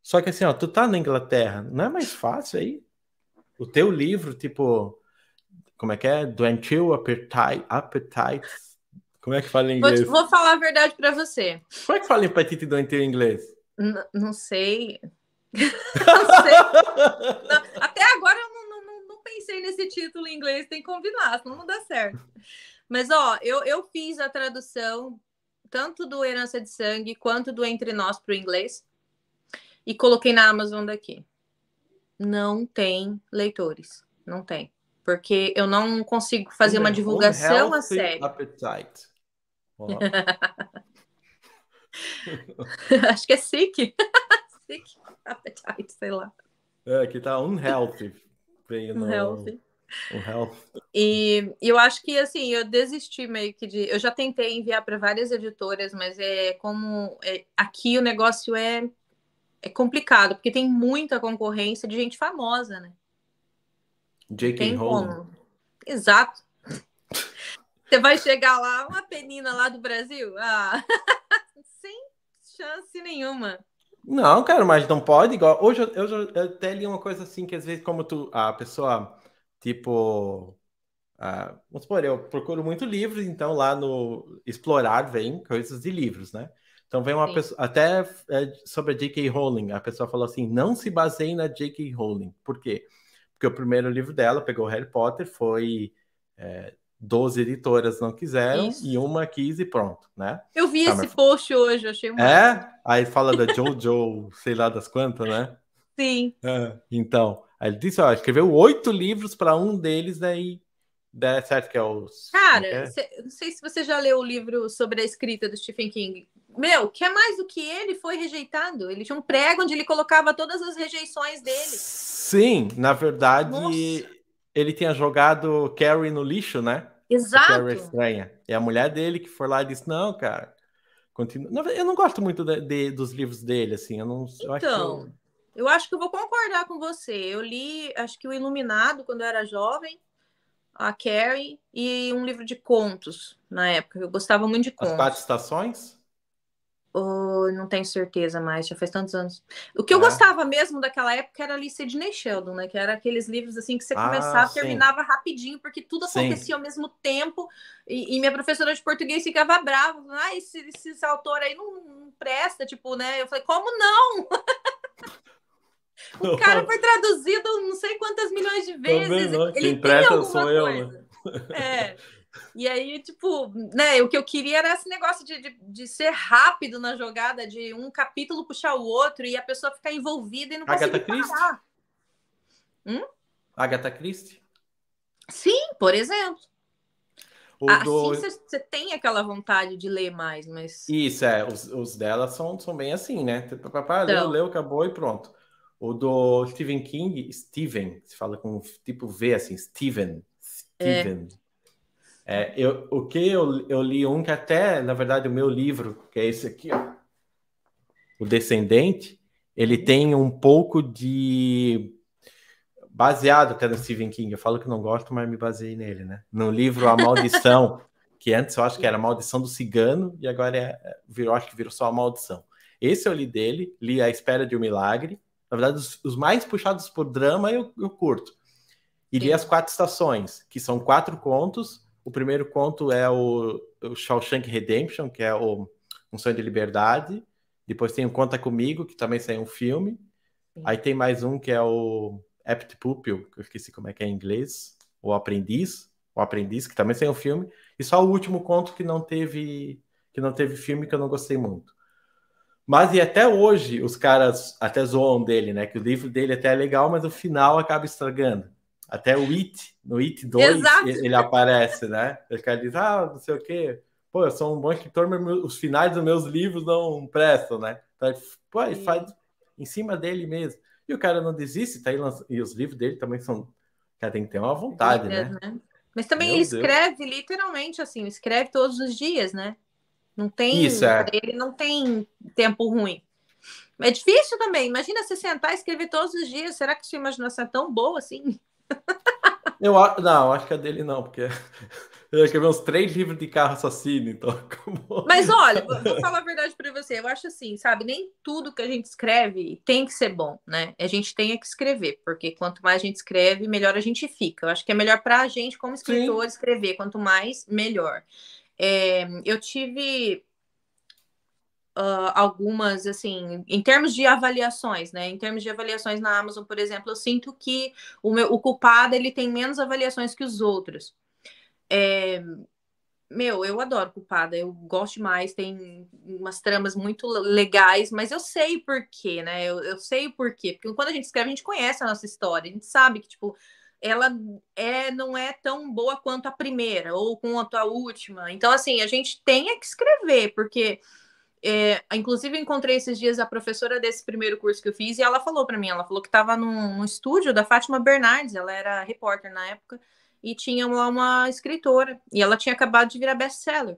Só que assim, ó, tu tá na Inglaterra, não é mais fácil aí? O teu livro, tipo, como é que é? Doentio Appetite, Appetites como é que fala em inglês? Vou, vou falar a verdade para você. Como é que fala hepatite doentia em inglês? N não sei. <laughs> não sei. Não, até agora eu não, não, não, pensei nesse título em inglês, tem que combinar, senão não dá certo. Mas, ó, eu, eu fiz a tradução tanto do Herança de Sangue quanto do Entre Nós para o inglês e coloquei na Amazon daqui. Não tem leitores, não tem, porque eu não consigo fazer uma divulgação a sério. Appetite. <laughs> Acho que é sick. <laughs> sick appetite, sei lá. É, que tá unhealthy. Veio no... Um Unhealthy. E eu acho que assim, eu desisti meio que de. Eu já tentei enviar para várias editoras, mas é como. É... aqui o negócio é, é complicado, porque tem muita concorrência de gente famosa, né? J.K. Rowling. Exato. Você vai chegar lá, uma penina lá do Brasil? Ah, <laughs> sem chance nenhuma. Não, cara, mas não pode. Igual, hoje eu, eu, eu até li uma coisa assim que às vezes, como tu, a pessoa, tipo, Uh, vamos supor, eu procuro muito livros, então lá no Explorar vem coisas de livros, né? Então vem uma Sim. pessoa, até é, sobre a J.K. Rowling, a pessoa falou assim: não se baseie na J.K. Rowling. Por quê? Porque o primeiro livro dela pegou Harry Potter, foi é, 12 editoras não quiseram Isso. e uma quis e pronto, né? Eu vi tá, esse post hoje, achei muito. É? Aí fala da Jojo, sei lá das quantas, né? <laughs> Sim. É. Então, ele disse, ó, escreveu oito livros para um deles, daí né, certo que é os. Cara, é, é? Cê, não sei se você já leu o livro sobre a escrita do Stephen King. Meu, que é mais do que ele foi rejeitado. Ele tinha um prego onde ele colocava todas as rejeições dele. Sim, na verdade. Nossa ele tinha jogado Carrie no lixo, né? Exato. Carrie é estranha. É a mulher dele que foi lá e disse: Não, cara, continua. Eu não gosto muito de, de, dos livros dele, assim. Eu não. Eu então, acho eu... eu... acho que eu vou concordar com você. Eu li, acho que o Iluminado quando eu era jovem, a Carrie e um livro de contos na época. Eu gostava muito de contos. As quatro estações? Oh, não tenho certeza mais, já faz tantos anos. O que eu ah. gostava mesmo daquela época era ali Sidney Sheldon, né? Que era aqueles livros assim que você ah, começava, ah, terminava rapidinho, porque tudo acontecia sim. ao mesmo tempo. E, e, minha professora de português ficava brava. Ah, esse, esse autor aí não, não presta, tipo, né? Eu falei, como não? <laughs> o cara foi traduzido não sei quantas milhões de vezes. Não, Ele tem alguma coisa. Eu, né? É. <laughs> E aí, tipo, né, o que eu queria era esse negócio de, de, de, ser rápido na jogada, de um capítulo puxar o outro e a pessoa ficar envolvida e não Agatha conseguir parar. Hum? Agatha Christie? Sim, por exemplo. O assim ah, você do... tem aquela vontade de ler mais, mas... Isso, é, os, os dela são, são bem assim, né? Papá, tipo, leu, então. leu, acabou e pronto. O do Stephen King, Stephen, se fala com tipo V, assim, Stephen, Steven. É. É, eu, o que eu, eu li um que até, na verdade, o meu livro, que é esse aqui, ó, O Descendente, ele tem um pouco de baseado até no Stephen King. Eu falo que não gosto, mas me baseei nele, né? No livro A Maldição, que antes eu acho que era A Maldição do Cigano e agora é, é virou, acho que virou só A Maldição. Esse eu li dele, li A Espera de um Milagre. Na verdade, os, os mais puxados por drama eu, eu curto. E Sim. li As Quatro Estações, que são quatro contos o primeiro conto é o, o Shawshank Redemption, que é o, Um Sonho de Liberdade. Depois tem o Conta Comigo, que também saiu um filme. Sim. Aí tem mais um que é o Apt Pupil, que eu esqueci como é que é em inglês. O Aprendiz. O Aprendiz, que também saiu um filme. E só o último conto que não teve que não teve filme que eu não gostei muito. Mas e até hoje os caras até zoam dele, né? Que o livro dele até é legal, mas o final acaba estragando. Até o It, no It 2, ele aparece, né? Ele diz, ah, não sei o quê. Pô, eu sou um bom escritor, mas os finais dos meus livros não prestam, né? Então, ele, pô, ele faz em cima dele mesmo. E o cara não desiste, tá aí lançando... E os livros dele também são... O cara tem que ter uma vontade, né? né? Mas também Meu ele Deus. escreve, literalmente, assim, escreve todos os dias, né? Não tem... Isso, é. Ele não tem tempo ruim. É difícil também. Imagina se sentar e escrever todos os dias. Será que sua imaginação é tão boa assim? Eu não, acho que a dele não, porque <laughs> eu escrevi uns três livros de carro assassino, então <laughs> Mas olha, vou falar a verdade para você. Eu acho assim, sabe? Nem tudo que a gente escreve tem que ser bom, né? A gente tem é que escrever, porque quanto mais a gente escreve, melhor a gente fica. Eu acho que é melhor para a gente, como escritor, Sim. escrever. Quanto mais, melhor. É, eu tive uh, algumas, assim, em termos de avaliações, né? Em termos de avaliações na Amazon, por exemplo, eu sinto que o, meu, o culpado ele tem menos avaliações que os outros. É, meu, eu adoro Culpada, eu gosto demais, tem umas tramas muito legais, mas eu sei por quê, né? Eu, eu sei por porquê, porque quando a gente escreve, a gente conhece a nossa história, a gente sabe que, tipo, ela é, não é tão boa quanto a primeira ou quanto a última. Então, assim, a gente tem é que escrever, porque é, inclusive, encontrei esses dias a professora desse primeiro curso que eu fiz e ela falou para mim, ela falou que estava num, num, estúdio da Fátima Bernardes, ela era repórter na época, e tinha lá uma escritora, e ela tinha acabado de virar best-seller.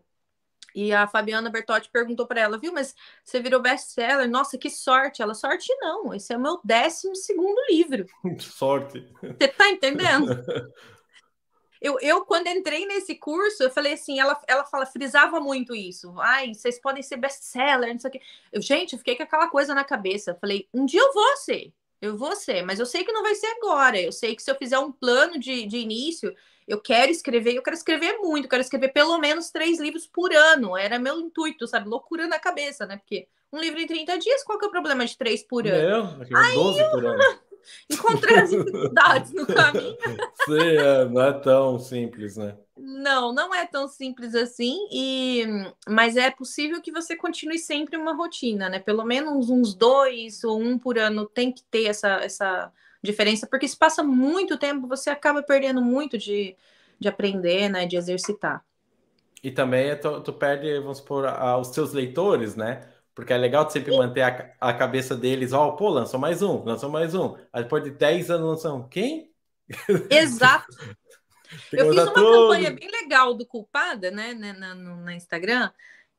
E a Fabiana Bertotti perguntou para ela, viu, mas você virou best-seller, nossa, que sorte. Ela, sorte não, esse é o meu décimo segundo livro. <laughs> Sorte. Você tá entendendo? <laughs> Eu, eu, quando entrei nesse curso, eu falei assim, ela, ela fala, frisava muito isso. Ai, vocês podem ser best-seller, não sei o quê. Eu, gente, eu fiquei com aquela coisa na cabeça. Eu falei, um dia eu vou ser, eu vou ser, mas eu sei que não vai ser agora. Eu sei que se eu fizer um plano de, de início, eu quero escrever, eu quero escrever muito, eu quero escrever pelo menos três livros por ano. Era meu intuito, sabe? Loucura na cabeça, né? Porque um livro em 30 dias, qual que é o problema de três por ano? Não, é, Aí 12 eu... por ano encontrei as dificuldades no caminho. <laughs> Sim, é, não é tão simples, né? Não, não é tão simples assim, e mas é possível que você continue sempre uma rotina, né? Pelo menos uns dois ou um por ano tem que ter essa, essa diferença, porque se passa muito tempo, você acaba perdendo muito de, de aprender, né? De exercitar. E também é, tu, tu perde, vamos supor, aos seus leitores, né? Porque é legal de sempre manter a, a cabeça deles, ó, oh, pô, lançou mais um, lançou mais um. Aí depois de 10 anos lançam quem? Exato. <laughs> Eu fiz uma campanha bem legal do Culpada, né, né na, na Instagram,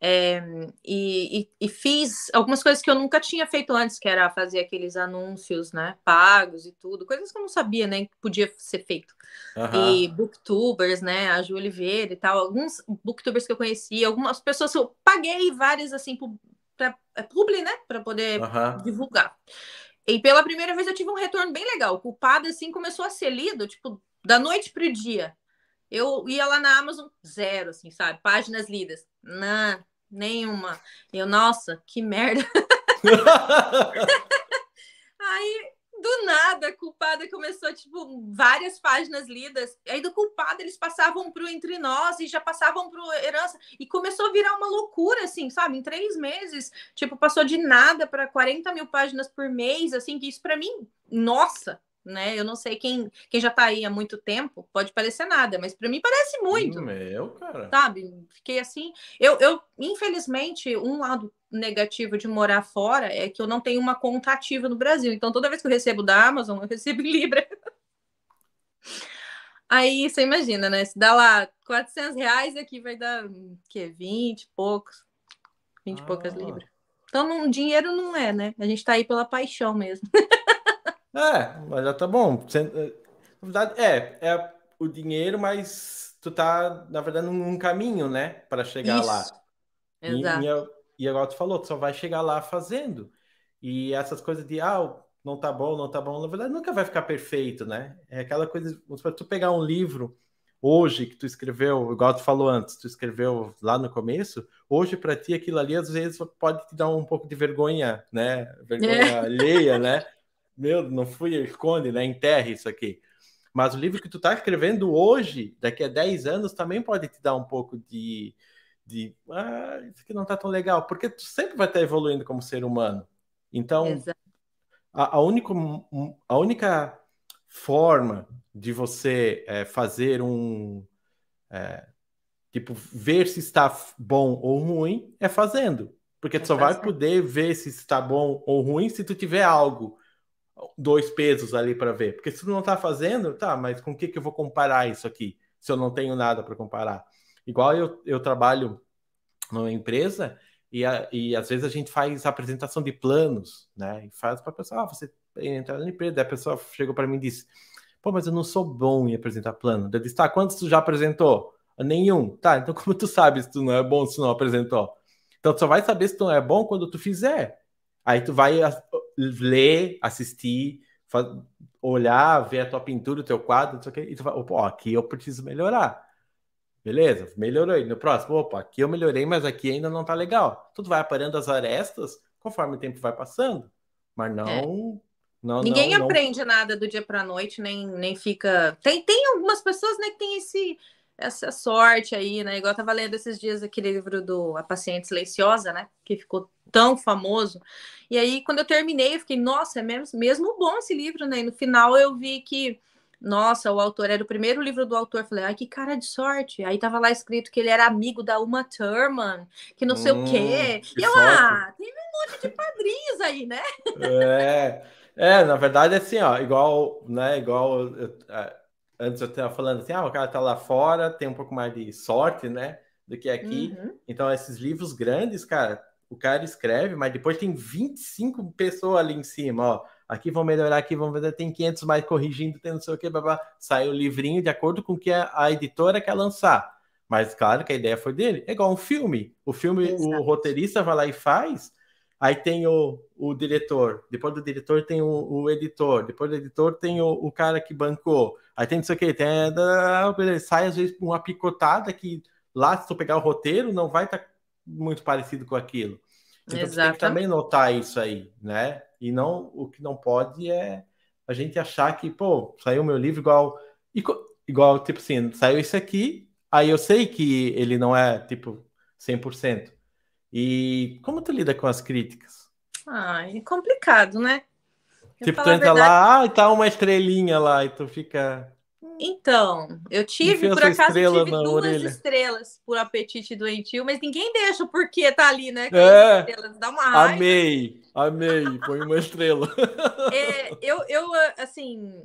é, e, e, e, fiz algumas coisas que eu nunca tinha feito antes, que era fazer aqueles anúncios, né, pagos e tudo, coisas que eu não sabia, né, que podia ser feito. Uhum. E booktubers, né, a Ju Oliveira e tal, alguns booktubers que eu conheci, algumas pessoas eu paguei várias, assim, para é publi, né? Para poder uhum. divulgar. E pela primeira vez eu tive um retorno bem legal. O culpado, assim, começou a ser lido, tipo, da noite pro dia. Eu ia lá na Amazon, zero, assim, sabe? Páginas lidas. Não, nenhuma. Eu, nossa, que merda. <laughs> Aí do nada, a culpada começou, tipo, várias páginas lidas. Aí do culpado eles passavam pro Entre Nós e já passavam pro Herança. E começou a virar uma loucura, assim, sabe? Em três meses, tipo, passou de nada para 40 mil páginas por mês, assim, que isso para mim, nossa, né? Eu não sei quem, quem já tá aí há muito tempo, pode parecer nada, mas para mim parece muito. Meu, cara. Sabe? Fiquei assim. Eu, eu, infelizmente, um lado negativo de morar fora é que eu não tenho uma conta ativa no Brasil. Então, toda vez que eu recebo da Amazon, eu recebo em Libra. <laughs> Aí você imagina, né? Se dá lá 400 reais, aqui vai dar hum, que, 20 e poucos, 20 e ah. poucas libras. Então, não, dinheiro não é, né? A gente tá aí pela paixão mesmo. <laughs> É, mas já tá bom. Eh, na verdade, é, é o dinheiro, mas tu tá, na verdade, num caminho, né? Para chegar Isso. lá. Exato. E, e, e agora tu falou, tu só vai chegar lá fazendo. E essas coisas de, ah, não tá bom, não tá bom, na verdade, nunca vai ficar perfeito, né? É aquela coisa, tu pegar um livro hoje que tu escreveu, igual tu falou antes, tu escreveu lá no começo, hoje para ti aquilo ali às vezes pode te dar um pouco de vergonha, né? Vergonha é. alheia, né? <laughs> Meu, não fui, esconde, né? Enterre isso aqui. Mas o livro que tu tá escrevendo hoje, daqui a 10 anos, também pode te dar um pouco de. de ah, isso aqui não tá tão legal. Porque tu sempre vai estar evoluindo como ser humano. Então, a, a, única, a única forma de você é, fazer um. É, tipo, ver se está bom ou ruim é fazendo. Porque é tu só vai poder ver se está bom ou ruim se tu tiver algo dois pesos ali para ver. Porque se tu não está fazendo, tá, mas com o que, que eu vou comparar isso aqui? Se eu não tenho nada para comparar. Igual eu, eu trabalho numa empresa e, a, e às vezes a gente faz apresentação de planos, né? E faz para a pessoa, ah, você entrar na empresa. Daí a pessoa chegou para mim e disse, pô, mas eu não sou bom em apresentar plano. Eu disse, tá, quantos tu já apresentou? Nenhum. Tá, então como tu sabe se tu não é bom, se não apresentou? Então tu só vai saber se tu não é bom quando tu fizer. Aí tu vai ler, assistir, olhar, ver a tua pintura, o teu quadro, não sei o quê, e tu vai, opa, aqui eu preciso melhorar. Beleza, melhorou. aí. no próximo, opa, aqui eu melhorei, mas aqui ainda não tá legal. Tu vai aparando as arestas conforme o tempo vai passando, mas é. não. É. Não, Ninguém não, aprende não... nada do dia para noite, nem, nem fica. Tem, tem algumas pessoas né, que tem esse, essa sorte aí, né? Igual eu tava lendo esses dias aquele livro do A Paciente Silenciosa, né? Que ficou tão famoso. E aí, quando eu terminei, eu fiquei, nossa, é mesmo, mesmo bom esse livro, né? E no final eu vi que, nossa, o autor era o primeiro livro do autor. Eu falei, ai, que cara de sorte. Aí tava lá escrito que ele era amigo da Uma Thurman, que não sei o quê. Hum, e eu, ah, tem um monte de padrinhos aí, né? É. É, na verdade, assim, ó, igual, né, igual, é, Antes eu estava falando assim, ah, o cara está lá fora, tem um pouco mais de sorte, né? Do que aqui. Uhum. Então, esses livros grandes, cara, o cara escreve, mas depois tem 25 pessoas ali em cima, ó. Aqui vão melhorar, aqui vão melhorar, tem 500 mais corrigindo, tem não sei o que, babá. Sai o livrinho de acordo com o que a, a editora quer lançar. Mas claro que a ideia foi dele. É igual um filme. O filme, Exato. o roteirista vai lá e faz, Aí tem o, o diretor, depois do diretor tem o, o editor, depois do editor tem o, o, cara que bancou, aí tem isso aqui, tem, sai às vezes uma picotada que lá, se tu pegar o roteiro, não vai estar tá muito parecido com aquilo. Então, Exato. tem que também notar isso aí, né? E não o que não pode é a gente achar que, pô, saiu meu livro igual igual tipo assim, saiu isso aqui, aí eu sei que ele não é tipo 100%, e como tu lida com as críticas? Ai, é complicado, né? Eu tipo, tu entra verdade... lá ah, e tá uma estrelinha lá e tu fica. Hum, então, eu tive, por acaso, tive duas orelha. estrelas por apetite doentio, mas ninguém deixa porque tá ali, né? É, estrelas, dá uma raiva. Amei, amei, põe uma estrela. é, eu, eu, assim,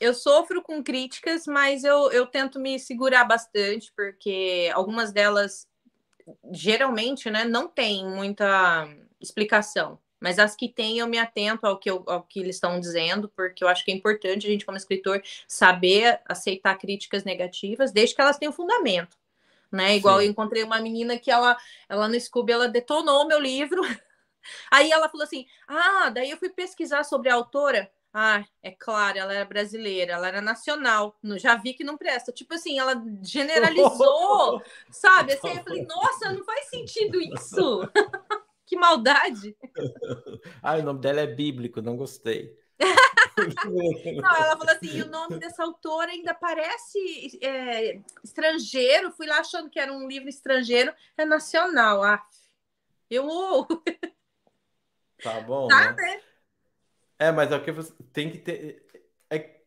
eu sofro com críticas, mas eu, eu tento me segurar bastante, porque algumas delas geralmente né, não tem muita explicação. Mas as que tem, eu me atento ao que, eu, ao que eles estão dizendo, porque eu acho que é importante a gente, como escritor, saber aceitar críticas negativas, desde que elas tenham fundamento. Né? Igual Sim. eu encontrei uma menina que ela, ela no Scooby, ela detonou meu livro. <laughs> Aí ela falou assim: Ah, daí eu fui pesquisar sobre a autora. Ah, é claro, ela era brasileira, ela era nacional. Já vi que não presta. Tipo assim, ela generalizou, <laughs> sabe? Assim, eu falei, nossa, não faz sentido isso. <laughs> que maldade. Ah, o nome dela é bíblico, não gostei. <laughs> não, ela falou assim: o nome dessa autora ainda parece é, estrangeiro. Fui lá achando que era um livro estrangeiro, é nacional. Ah, eu. Tá bom. Tá, né? né? É, mas é o que você tem que ter. É, é,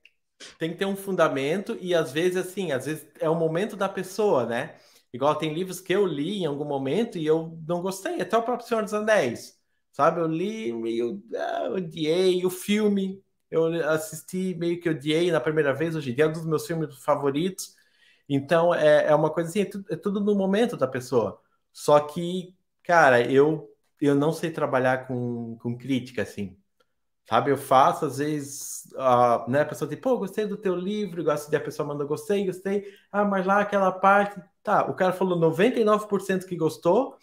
tem que ter um fundamento, e às vezes, assim, às vezes é o momento da pessoa, né? Igual tem livros que eu li em algum momento e eu não gostei, até o próprio Senhor dos Anéis, sabe? Eu li meio. Ah, odiei o filme, eu assisti meio que odiei na primeira vez, hoje em dia é um dos meus filmes favoritos. Então é, é uma coisa assim, é tudo, é tudo no momento da pessoa. Só que, cara, eu eu não sei trabalhar com, com crítica, assim. Sabe, eu faço, às vezes, uh, né, a pessoa diz, pô, gostei do teu livro, gosto de a pessoa manda gostei, gostei. Ah, mas lá aquela parte, tá, o cara falou 99% que gostou,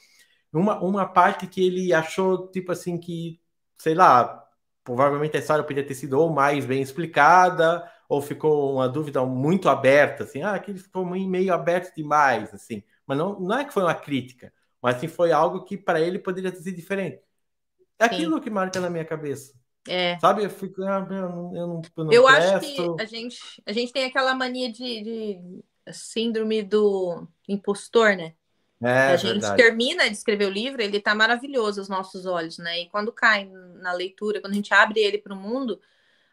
uma, uma parte que ele achou, tipo assim, que, sei lá, provavelmente a história podia ter sido ou mais bem explicada, ou ficou uma dúvida muito aberta, assim, ah, aquele ficou meio aberto demais, assim. Mas não, não é que foi uma crítica, mas sim foi algo que para ele poderia ter sido diferente. É aquilo que marca na minha cabeça. É. Sabe, eu fico, ah, eu não, eu não, tipo, eu não Eu acho que a gente, a gente tem aquela mania de, de síndrome do impostor, né? É, a gente verdade. termina de escrever o livro, ele está maravilhoso aos nossos olhos, né? E quando cai na leitura, quando a gente abre ele para o mundo,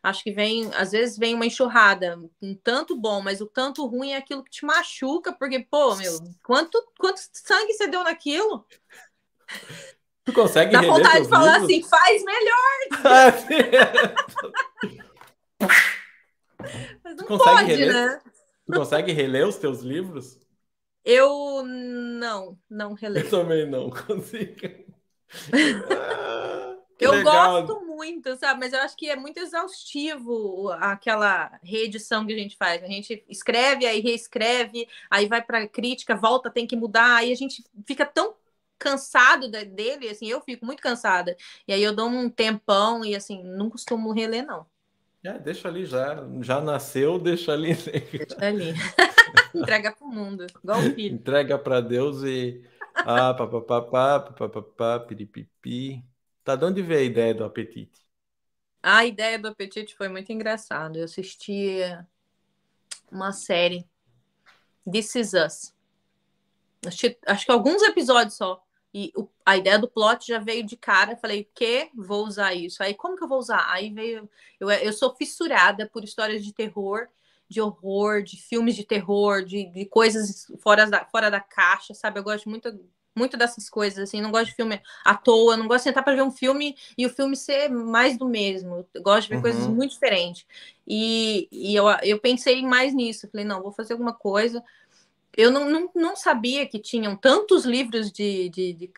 acho que vem, às vezes vem uma enxurrada, um tanto bom, mas o tanto ruim é aquilo que te machuca, porque, pô, meu, quanto, quanto sangue você deu naquilo? Tu consegue Dá vontade de falar livros? assim, faz melhor! <laughs> Ah, Mas não pode, reler? né? Tu consegue reler os teus livros? Eu não, não releio. Eu também não consigo. Ah, eu legal. gosto muito, sabe? Mas eu acho que é muito exaustivo aquela reedição que a gente faz. A gente escreve, aí reescreve, aí vai para crítica, volta, tem que mudar, aí a gente fica tão cansado dele, assim, eu fico muito cansada. E aí eu dou um tempão e assim, não costumo reler, não. É, deixa ali já, já nasceu, deixa ali. Deixa ali. <laughs> Entrega pro mundo, igual o filho. Entrega para Deus e ah, papapá, papapá, piripipi. Tá de onde veio a ideia do apetite? A ideia do apetite foi muito engraçada. Eu assisti uma série This Is Us. acho que alguns episódios só. E o, a ideia do plot já veio de cara. Falei, que vou usar isso? Aí, como que eu vou usar? Aí veio. Eu, eu sou fissurada por histórias de terror, de horror, de filmes de terror, de, de coisas fora da, fora da caixa, sabe? Eu gosto muito muito dessas coisas, assim, não gosto de filme à toa, não gosto de sentar para ver um filme e o filme ser mais do mesmo. Eu gosto de ver uhum. coisas muito diferentes. E, e eu, eu pensei mais nisso, falei, não, vou fazer alguma coisa eu não, não, não sabia que tinham tantos livros de, de, de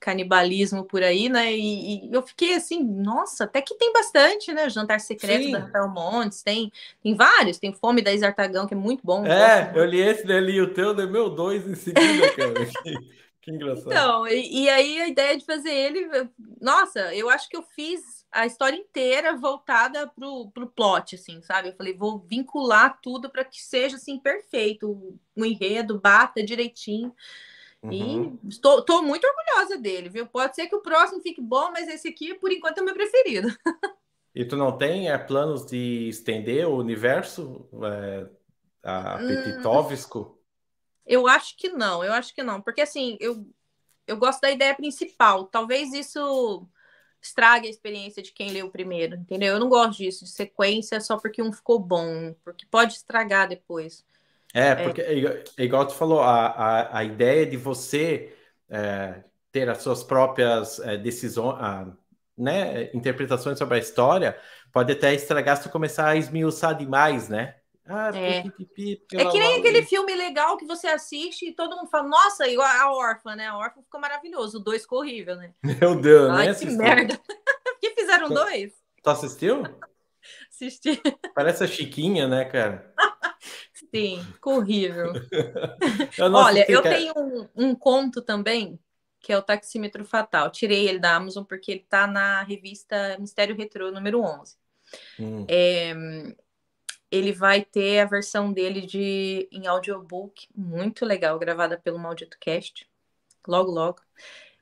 canibalismo por aí, né? E, e, eu fiquei assim, nossa, até que tem bastante, né? Jantar Secreto Sim. da Rafael Montes, tem, tem vários, tem Fome da Artagão, que é muito bom. É, gosto. eu li esse né? li o teu, deu né? meu dois em seguida, cara. <laughs> que, que engraçado. Então, e, e aí a ideia de fazer ele, nossa, eu acho que eu fiz a história inteira voltada pro, pro plot, assim, sabe? Eu falei, vou vincular tudo para que seja, assim, perfeito. O enredo bata direitinho. Uhum. E estou, tô muito orgulhosa dele, viu? Pode ser que o próximo fique bom, mas esse aqui, por enquanto, é o meu preferido. <laughs> E tu não tem é, planos de estender o universo é, a hum. Petitovsko Eu acho que não, eu acho que não. Porque, assim, eu, eu gosto da ideia principal. Talvez isso estrague a experiência de quem leu primeiro, entendeu? Eu não gosto disso, de sequência só porque um ficou bom, porque pode estragar depois. É, é. porque é, é igual tu falou, a, a, a ideia de você é, ter as suas próprias é, decisões, a, né, interpretações sobre a história, pode até estragar se tu começar a esmiuçar demais, né? Ah, é. Pi, é que nem aquele filme legal que você assiste e todo mundo fala, nossa, igual a órfã, né? A órfã ficou maravilhoso, o dois ficou horrível, né? <laughs> Meu Deus, Ai, né? Que assistiu. merda. <laughs> que fizeram tu, dois? Tu assistiu? Assisti. <laughs> Parece a Chiquinha, né, cara? Sim, horrível. eu Olha, assisti, eu cara. tenho um, um conto também que é o Taxímetro Fatal. Tirei ele da Amazon porque ele tá na revista Mistério Retrô número 11. Hum. É, ele vai ter a versão dele de em audiobook, muito legal, gravada pelo Maldito Cast, logo logo.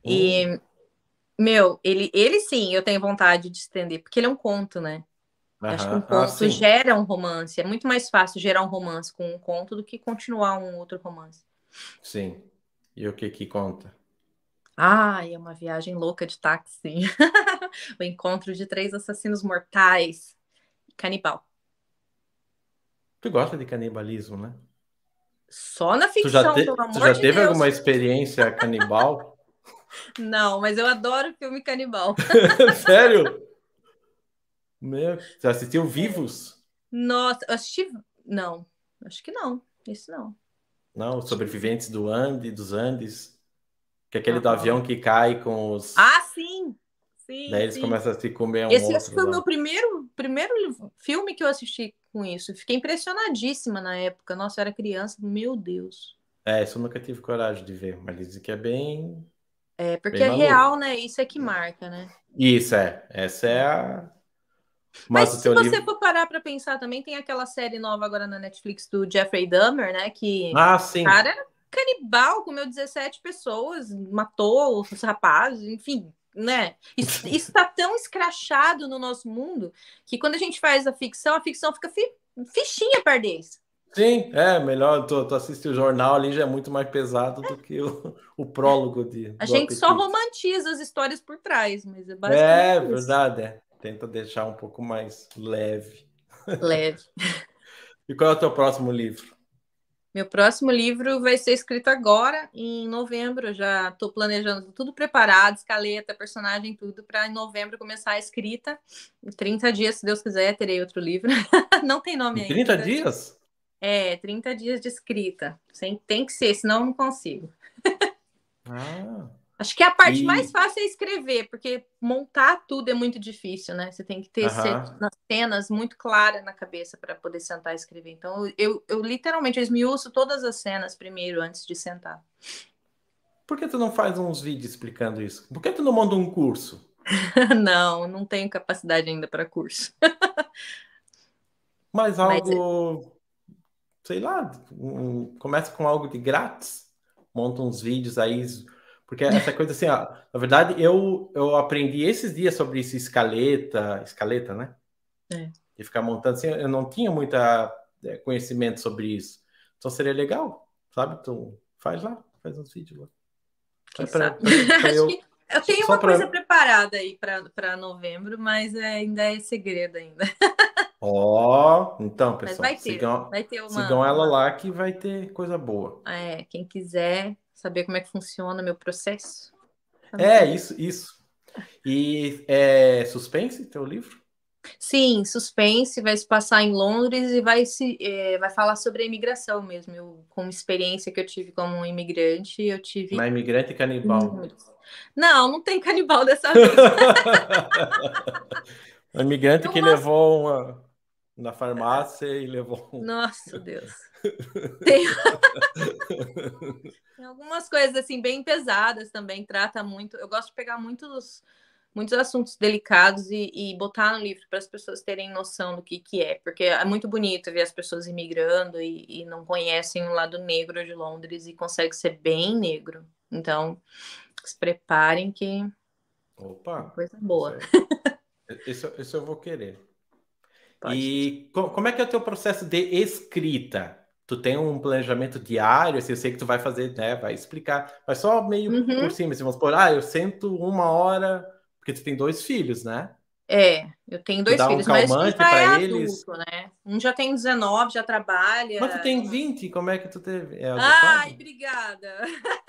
Uhum. E oh. meu, ele ele sim, eu tenho vontade de estender, porque ele é um conto, né? Uhum. Acho que um ah, conto ah, gera um romance, é muito mais fácil gerar um romance com um conto do que continuar um outro romance. Sim. E o que que conta? Ah, é uma viagem louca de táxi. <laughs> o encontro de três assassinos mortais canibal. Tu gosta de canibalismo, né? Só na ficção, tu já te... pelo amor Tu já de teve Deus. alguma experiência canibal? <laughs> Não, mas eu adoro filme canibal. <laughs> Sério? <laughs> Meu, você assistiu Vivos? Nossa, eu assisti. Não, acho que não. Isso não. Não, Sobreviventes do Andes, dos Andes. Que é aquele ah, do avião que cai com os. Ah, sim! sim Daí eles sim. começam a se comer um Esse, outro, esse foi o meu primeiro, primeiro filme que eu assisti com isso. fiquei impressionadíssima na época. Nossa, eu era criança, meu Deus. É, isso eu nunca tive coragem de ver, mas dizem que é bem. É, porque bem é real, né? Isso é que marca, né? Isso, é. Essa é a. Mas, mas se você livro... for parar para pensar também, tem aquela série nova agora na Netflix do Jeffrey Dahmer, né? Que. Ah, sim. Cara, canibal, comeu 17 pessoas, matou os rapazes, enfim né? Isso está tão escrachado no nosso mundo que quando a gente faz a ficção, a ficção fica fi, fichinha pardês. Sim, é melhor tu, tu assistir o jornal ali já é muito mais pesado do que o, o prólogo de. A gente apetite. só romantiza as histórias por trás, mas é, é basicamente. É isso. verdade, é. Tenta deixar um pouco mais leve. Leve. <laughs> e qual é o teu próximo livro? Meu próximo livro vai ser escrito agora, em novembro. Eu já estou planejando tudo preparado, escaleta, personagem, tudo, para em novembro começar a escrita. Em 30 dias, se Deus quiser, terei outro livro. <laughs> não tem nome ainda. 30 né? dias? É, 30 dias de escrita. Tem que ser, senão eu não consigo. ah. Acho que a parte e... mais fácil é escrever, porque montar tudo é muito difícil, né? Você tem que ter uhum. cenas muito claras na cabeça para poder sentar e escrever. Então, eu, eu literalmente eu esmiuço todas as cenas primeiro, antes de sentar. Por que tu não faz uns vídeos explicando isso? Por que tu não manda um curso? <laughs> não, não tenho capacidade ainda para curso. <laughs> Mas algo, Mas... sei lá, um, começa com algo de grátis, monta uns vídeos aí porque essa coisa assim, ó, na verdade, eu, eu aprendi esses dias sobre isso, escaleta, escaleta, né? É. E ficar montando assim, eu não tinha muito é, conhecimento sobre isso. Então seria legal, sabe? Tu faz lá, faz uns vídeos lá. pra, pra, pra <laughs> eu... eu... tenho uma coisa preparada aí para novembro, mas é, ainda é segredo ainda. <laughs> Ó, oh, então, pessoal, vai ter, sigam, vai ter uma... sigam ela lá que vai ter coisa boa. É, quem quiser saber como é que funciona o meu processo. É, isso, isso. E é suspense teu livro? Sim, suspense, vai se passar em Londres e vai se é, vai falar sobre a imigração mesmo. Eu, com experiência que eu tive como imigrante, eu tive. Na imigrante canibal. Não, não tem canibal dessa vez. <laughs> um imigrante que levou uma na farmácia e levou. Um... Nossa, <laughs> Deus. Tem... <laughs> Tem... algumas coisas assim bem pesadas também, trata muito. Eu gosto de pegar muitos muitos assuntos delicados e, e botar no livro para as pessoas terem noção do que que é, porque é muito bonito ver as pessoas imigrando e, e não conhecem o lado negro de Londres e consegue ser bem negro. Então, se preparem que Opa, é coisa boa. <laughs> Isso, isso eu vou querer. Pode. E como é que é o teu processo de escrita? Tu tem um planejamento diário, assim, eu sei que tu vai fazer, né, vai explicar, mas só meio uhum. por cima, assim, vamos supor, ah, eu sento uma hora, porque tu tem dois filhos, né? É, eu tenho dois filhos, um mas um já é eles. adulto, né? Um já tem 19, já trabalha. Mas tu tem 20, como é que tu teve? É Ai, obrigada! <laughs>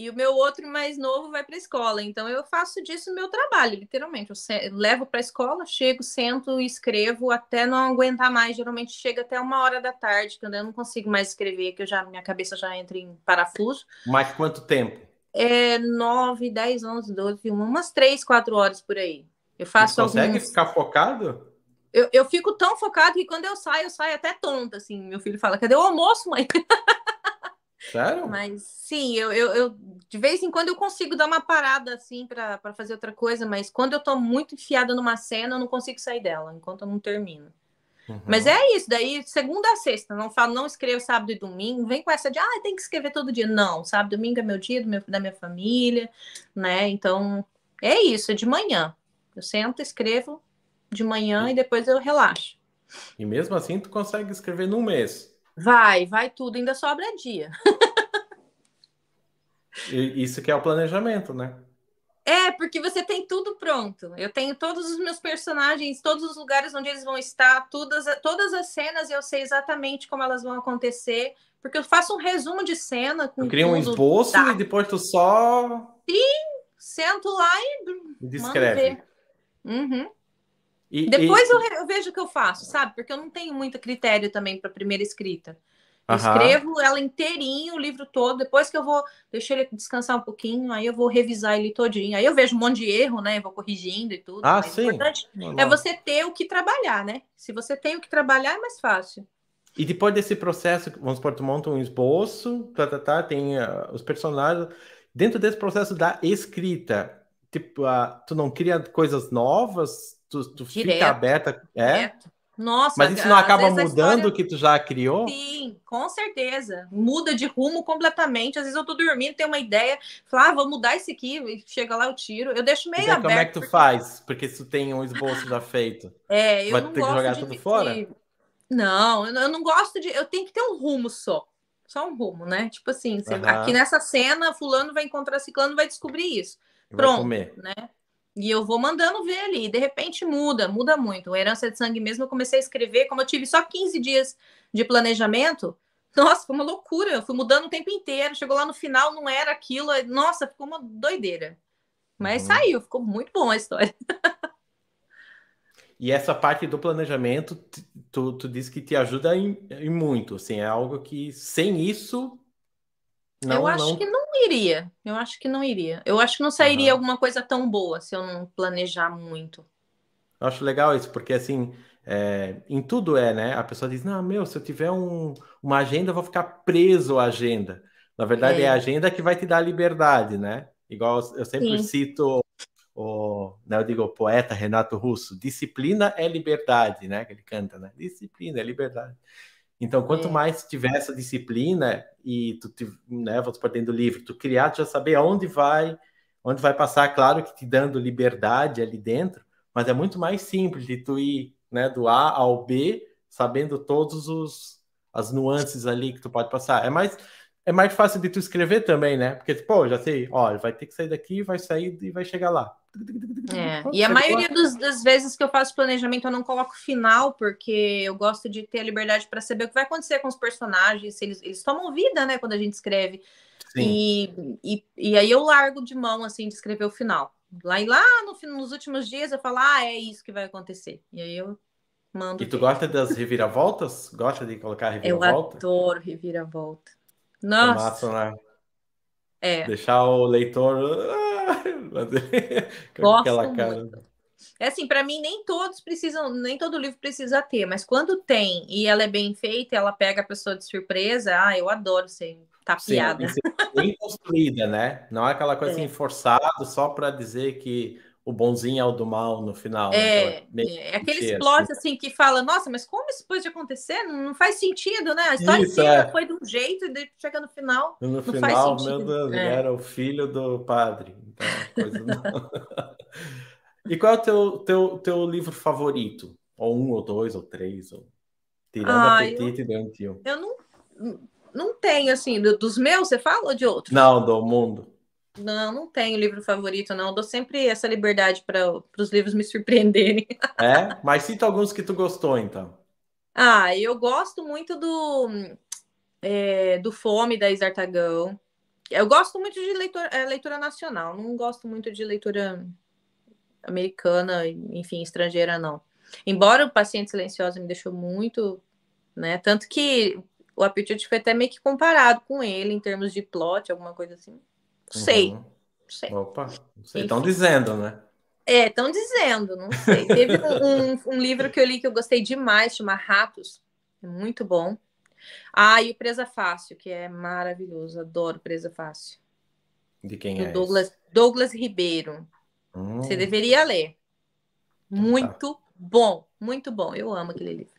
E o meu outro mais novo vai para a escola. Então eu faço disso meu trabalho, literalmente. Eu levo para a escola, chego, sento e escrevo até não aguentar mais. Geralmente chega até uma hora da tarde, quando eu não consigo mais escrever, que eu já minha cabeça já entra em parafuso. Mas quanto tempo? É 9, 10, 11, 12, umas 3, 4 horas por aí. Eu faço Você consegue alguns... ficar focado? Eu, eu fico tão focado que quando eu saio, eu saio até tonta, assim. Meu filho fala, cadê o almoço, mãe? <laughs> Claro. Mas sim, eu, eu, eu, de vez em quando eu consigo dar uma parada assim para fazer outra coisa, mas quando eu tô muito enfiada numa cena, eu não consigo sair dela enquanto eu não termino. Uhum. Mas é isso, daí segunda a sexta, não falo, não escrevo sábado e domingo, vem com essa de ah, tem que escrever todo dia. Não, sábado e domingo é meu dia, do meu, da minha família, né? Então é isso, é de manhã. Eu sento, escrevo de manhã e depois eu relaxo. E mesmo assim tu consegue escrever num mês. Vai, vai tudo, ainda sobra dia. Isso que é o planejamento, né? É, porque você tem tudo pronto. Eu tenho todos os meus personagens, todos os lugares onde eles vão estar, todas, todas as cenas eu sei exatamente como elas vão acontecer, porque eu faço um resumo de cena. Com eu crio um esboço tá? e depois tu só. Sim, sento lá e. Descreve. Uhum. E, Depois e... Eu, eu, vejo o que eu faço, sabe? Porque eu não tenho muito critério também para primeira escrita. Eu escrevo ela inteirinho, o livro todo. Depois que eu vou, deixo ele descansar um pouquinho, aí eu vou revisar ele todinho. Aí eu vejo um monte de erro, né? Eu vou corrigindo e tudo. Ah, sim. O importante é você ter o que trabalhar, né? Se você tem o que trabalhar, é mais fácil. E depois desse processo, vamos supor, tu monta um esboço, tá, tá, tá, tem uh, os personagens. Dentro desse processo da escrita, tipo, uh, tu não cria coisas novas? Tu, tu Direto, fica aberta. É? Direto. Nossa, mas isso não acaba mudando o história... que tu já criou? Sim, com certeza. Muda de rumo completamente. Às vezes eu tô dormindo, tenho uma ideia, falo, ah, vou mudar esse aqui, e chega lá eu tiro. Eu deixo meio aberto. Como é que tu porque... faz? Porque se tu tem um esboço já feito, é, eu vai ter que jogar tudo de... fora? Não, eu não gosto de. Eu tenho que ter um rumo só. Só um rumo, né? Tipo assim, uhum. aqui nessa cena, fulano vai encontrar ciclano, vai descobrir isso. Pronto, né? E eu vou mandando ver ali. De repente muda, muda muito. Herança de sangue mesmo, eu comecei a escrever, como eu tive só 15 dias de planejamento. <laughs> Nossa, foi uma loucura. Eu fui mudando o tempo inteiro. Chegou lá no final, não era aquilo. Nossa, ficou uma doideira. Mas uhum. saiu, ficou muito bom a história. <laughs> e essa parte do planejamento, tu, tu que te ajuda em, em muito. Assim, é algo que sem isso não, eu acho não... que não iria. Eu acho que não iria. Eu acho que não sairia uhum. alguma coisa tão boa se eu não planejar muito. Eu acho legal isso, porque assim, é, em tudo é, né? A pessoa diz: Não, meu, se eu tiver um, uma agenda, eu vou ficar preso à agenda. Na verdade, é. é a agenda que vai te dar liberdade, né? Igual eu sempre Sim. cito o, né, eu digo, o poeta Renato Russo: disciplina é liberdade, né? Que ele canta, né? Disciplina é liberdade. Então, quanto é. mais tiver essa disciplina e tu, né, vamos por dentro do livro, tu criar, tu já saber aonde vai, onde vai passar, claro que te dando liberdade ali dentro, mas é muito mais simples de tu ir, né, do A ao B, sabendo todos os as nuances ali que tu pode passar. É mais é mais fácil de tu escrever também, né? Porque, pô, já sei, ó, vai ter que sair daqui, vai sair e vai chegar lá. É, e a é? maioria das vezes que eu faço planejamento eu não coloco final, porque eu gosto de ter a liberdade para saber o que vai acontecer com os personagens, eles, eles tomam vida, né, quando a gente escreve. E, e, e, aí eu largo de mão, assim, de escrever o final. Lá e lá, no, nos últimos dias, eu falo, ah, é isso que vai acontecer. E aí eu mando. E tu gosta das reviravoltas? gosta de colocar reviravolta? Eu adoro reviravolta. Nossa! É massa, né? É. Deixar o leitor. Ah, <laughs> com aquela cara. Muito. É assim, para mim nem todos precisam, nem todo livro precisa ter, mas quando tem e ela é bem feita, ela pega a pessoa de surpresa, ah, eu adoro ser tapeada. Sim, bem construída, né? Não é aquela coisa <laughs> é. assim forçada só para dizer que o bonzinho é o do mal no final. É, né? é, é, é aqueles plots assim. assim. que fala, nossa, mas como isso pode acontecer? Não faz sentido, né? A história isso, é. foi de um jeito e chega no final. No não final, faz sentido. meu Deus, é. era o filho do padre. Então, é coisa não. <laughs> e qual é o teu, teu, teu livro favorito? Ou um, ou dois, ou três? Ou... Tirando ah, apetite eu, de Eu não, não tenho, assim, dos meus, você fala ou de outros? Não, do mundo. Não, não tenho livro favorito, não. Eu dou sempre essa liberdade para os livros me surpreenderem. <laughs> É? Mas cita alguns que tu gostou, então. Ah, eu gosto muito do, é, do Fome, da isartagão Eu gosto muito de leitura, é, leitura nacional, não gosto muito de leitura americana, enfim, estrangeira, não. Embora o Paciente Silenciosa me deixou muito, né? Tanto que o Apetite foi até meio que comparado com ele em termos de plot, alguma coisa assim. Não sei. Uhum. sei. Opa, não sei. Estão dizendo, né? É, estão dizendo, não sei. Teve um, um, um, livro que eu li que eu gostei demais, chama Ratos, é muito bom. Ah, e o Presa Fácil, que é maravilhoso, adoro Presa Fácil. De quem Do é? Douglas, Douglas Ribeiro. Hum. Você deveria ler. Então tá. muito tá. bom, muito bom. Eu amo aquele livro.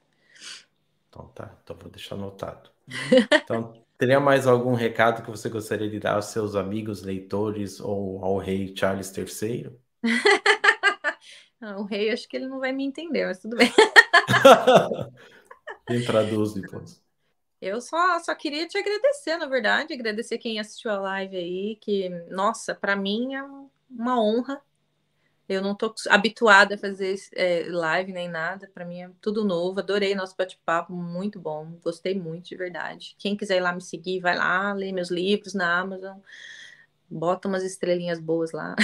Então tá, então vou deixar anotado. <laughs> Então, Teria mais algum recado que você gostaria de dar aos seus amigos, leitores ou ao rei Charles III? <laughs> não, o rei acho que ele não vai me entender, mas tudo bem. <laughs> Quem traduz depois? Eu só, só queria te agradecer, na verdade, agradecer quem assistiu a live aí, que, nossa, para mim é uma honra eu não tô habituada a fazer é, live nem nada. Para mim é tudo novo. Adorei nosso bate-papo, muito bom. Gostei muito, de verdade. Quem quiser ir lá me seguir, vai lá, lê meus livros na Amazon. Bota umas estrelinhas boas lá.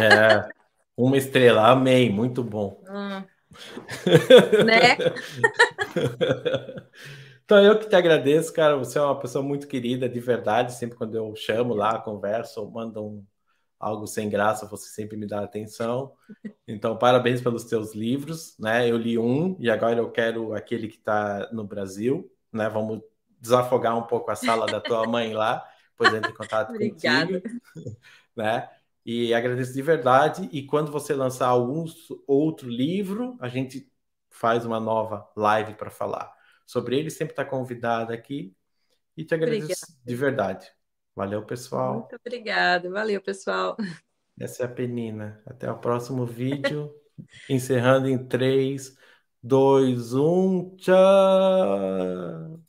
É, uma estrela, amei, muito bom. Hum. <laughs> né? <laughs> Então, eu que te agradeço, cara. Você é uma pessoa muito querida, de verdade. Sempre quando eu chamo lá, converso, ou mando um, algo sem graça, você sempre me dá atenção. Então, parabéns pelos teus livros, né? Eu li um e agora eu quero aquele que está no Brasil, né? Vamos desafogar um pouco a sala da tua mãe lá, pois entre em contato <laughs> Obrigada. contigo, <laughs> né? E agradeço de verdade. E quando você lançar algum outro livro, a gente faz uma nova live para falar sobre ele. Sempre está convidada aqui. E te agradeço Obrigada. de verdade. Valeu, pessoal. Muito obrigada. Valeu, pessoal. Essa é a Penina. Até o próximo vídeo. <laughs> Encerrando em 3, 2, 1. Tchau!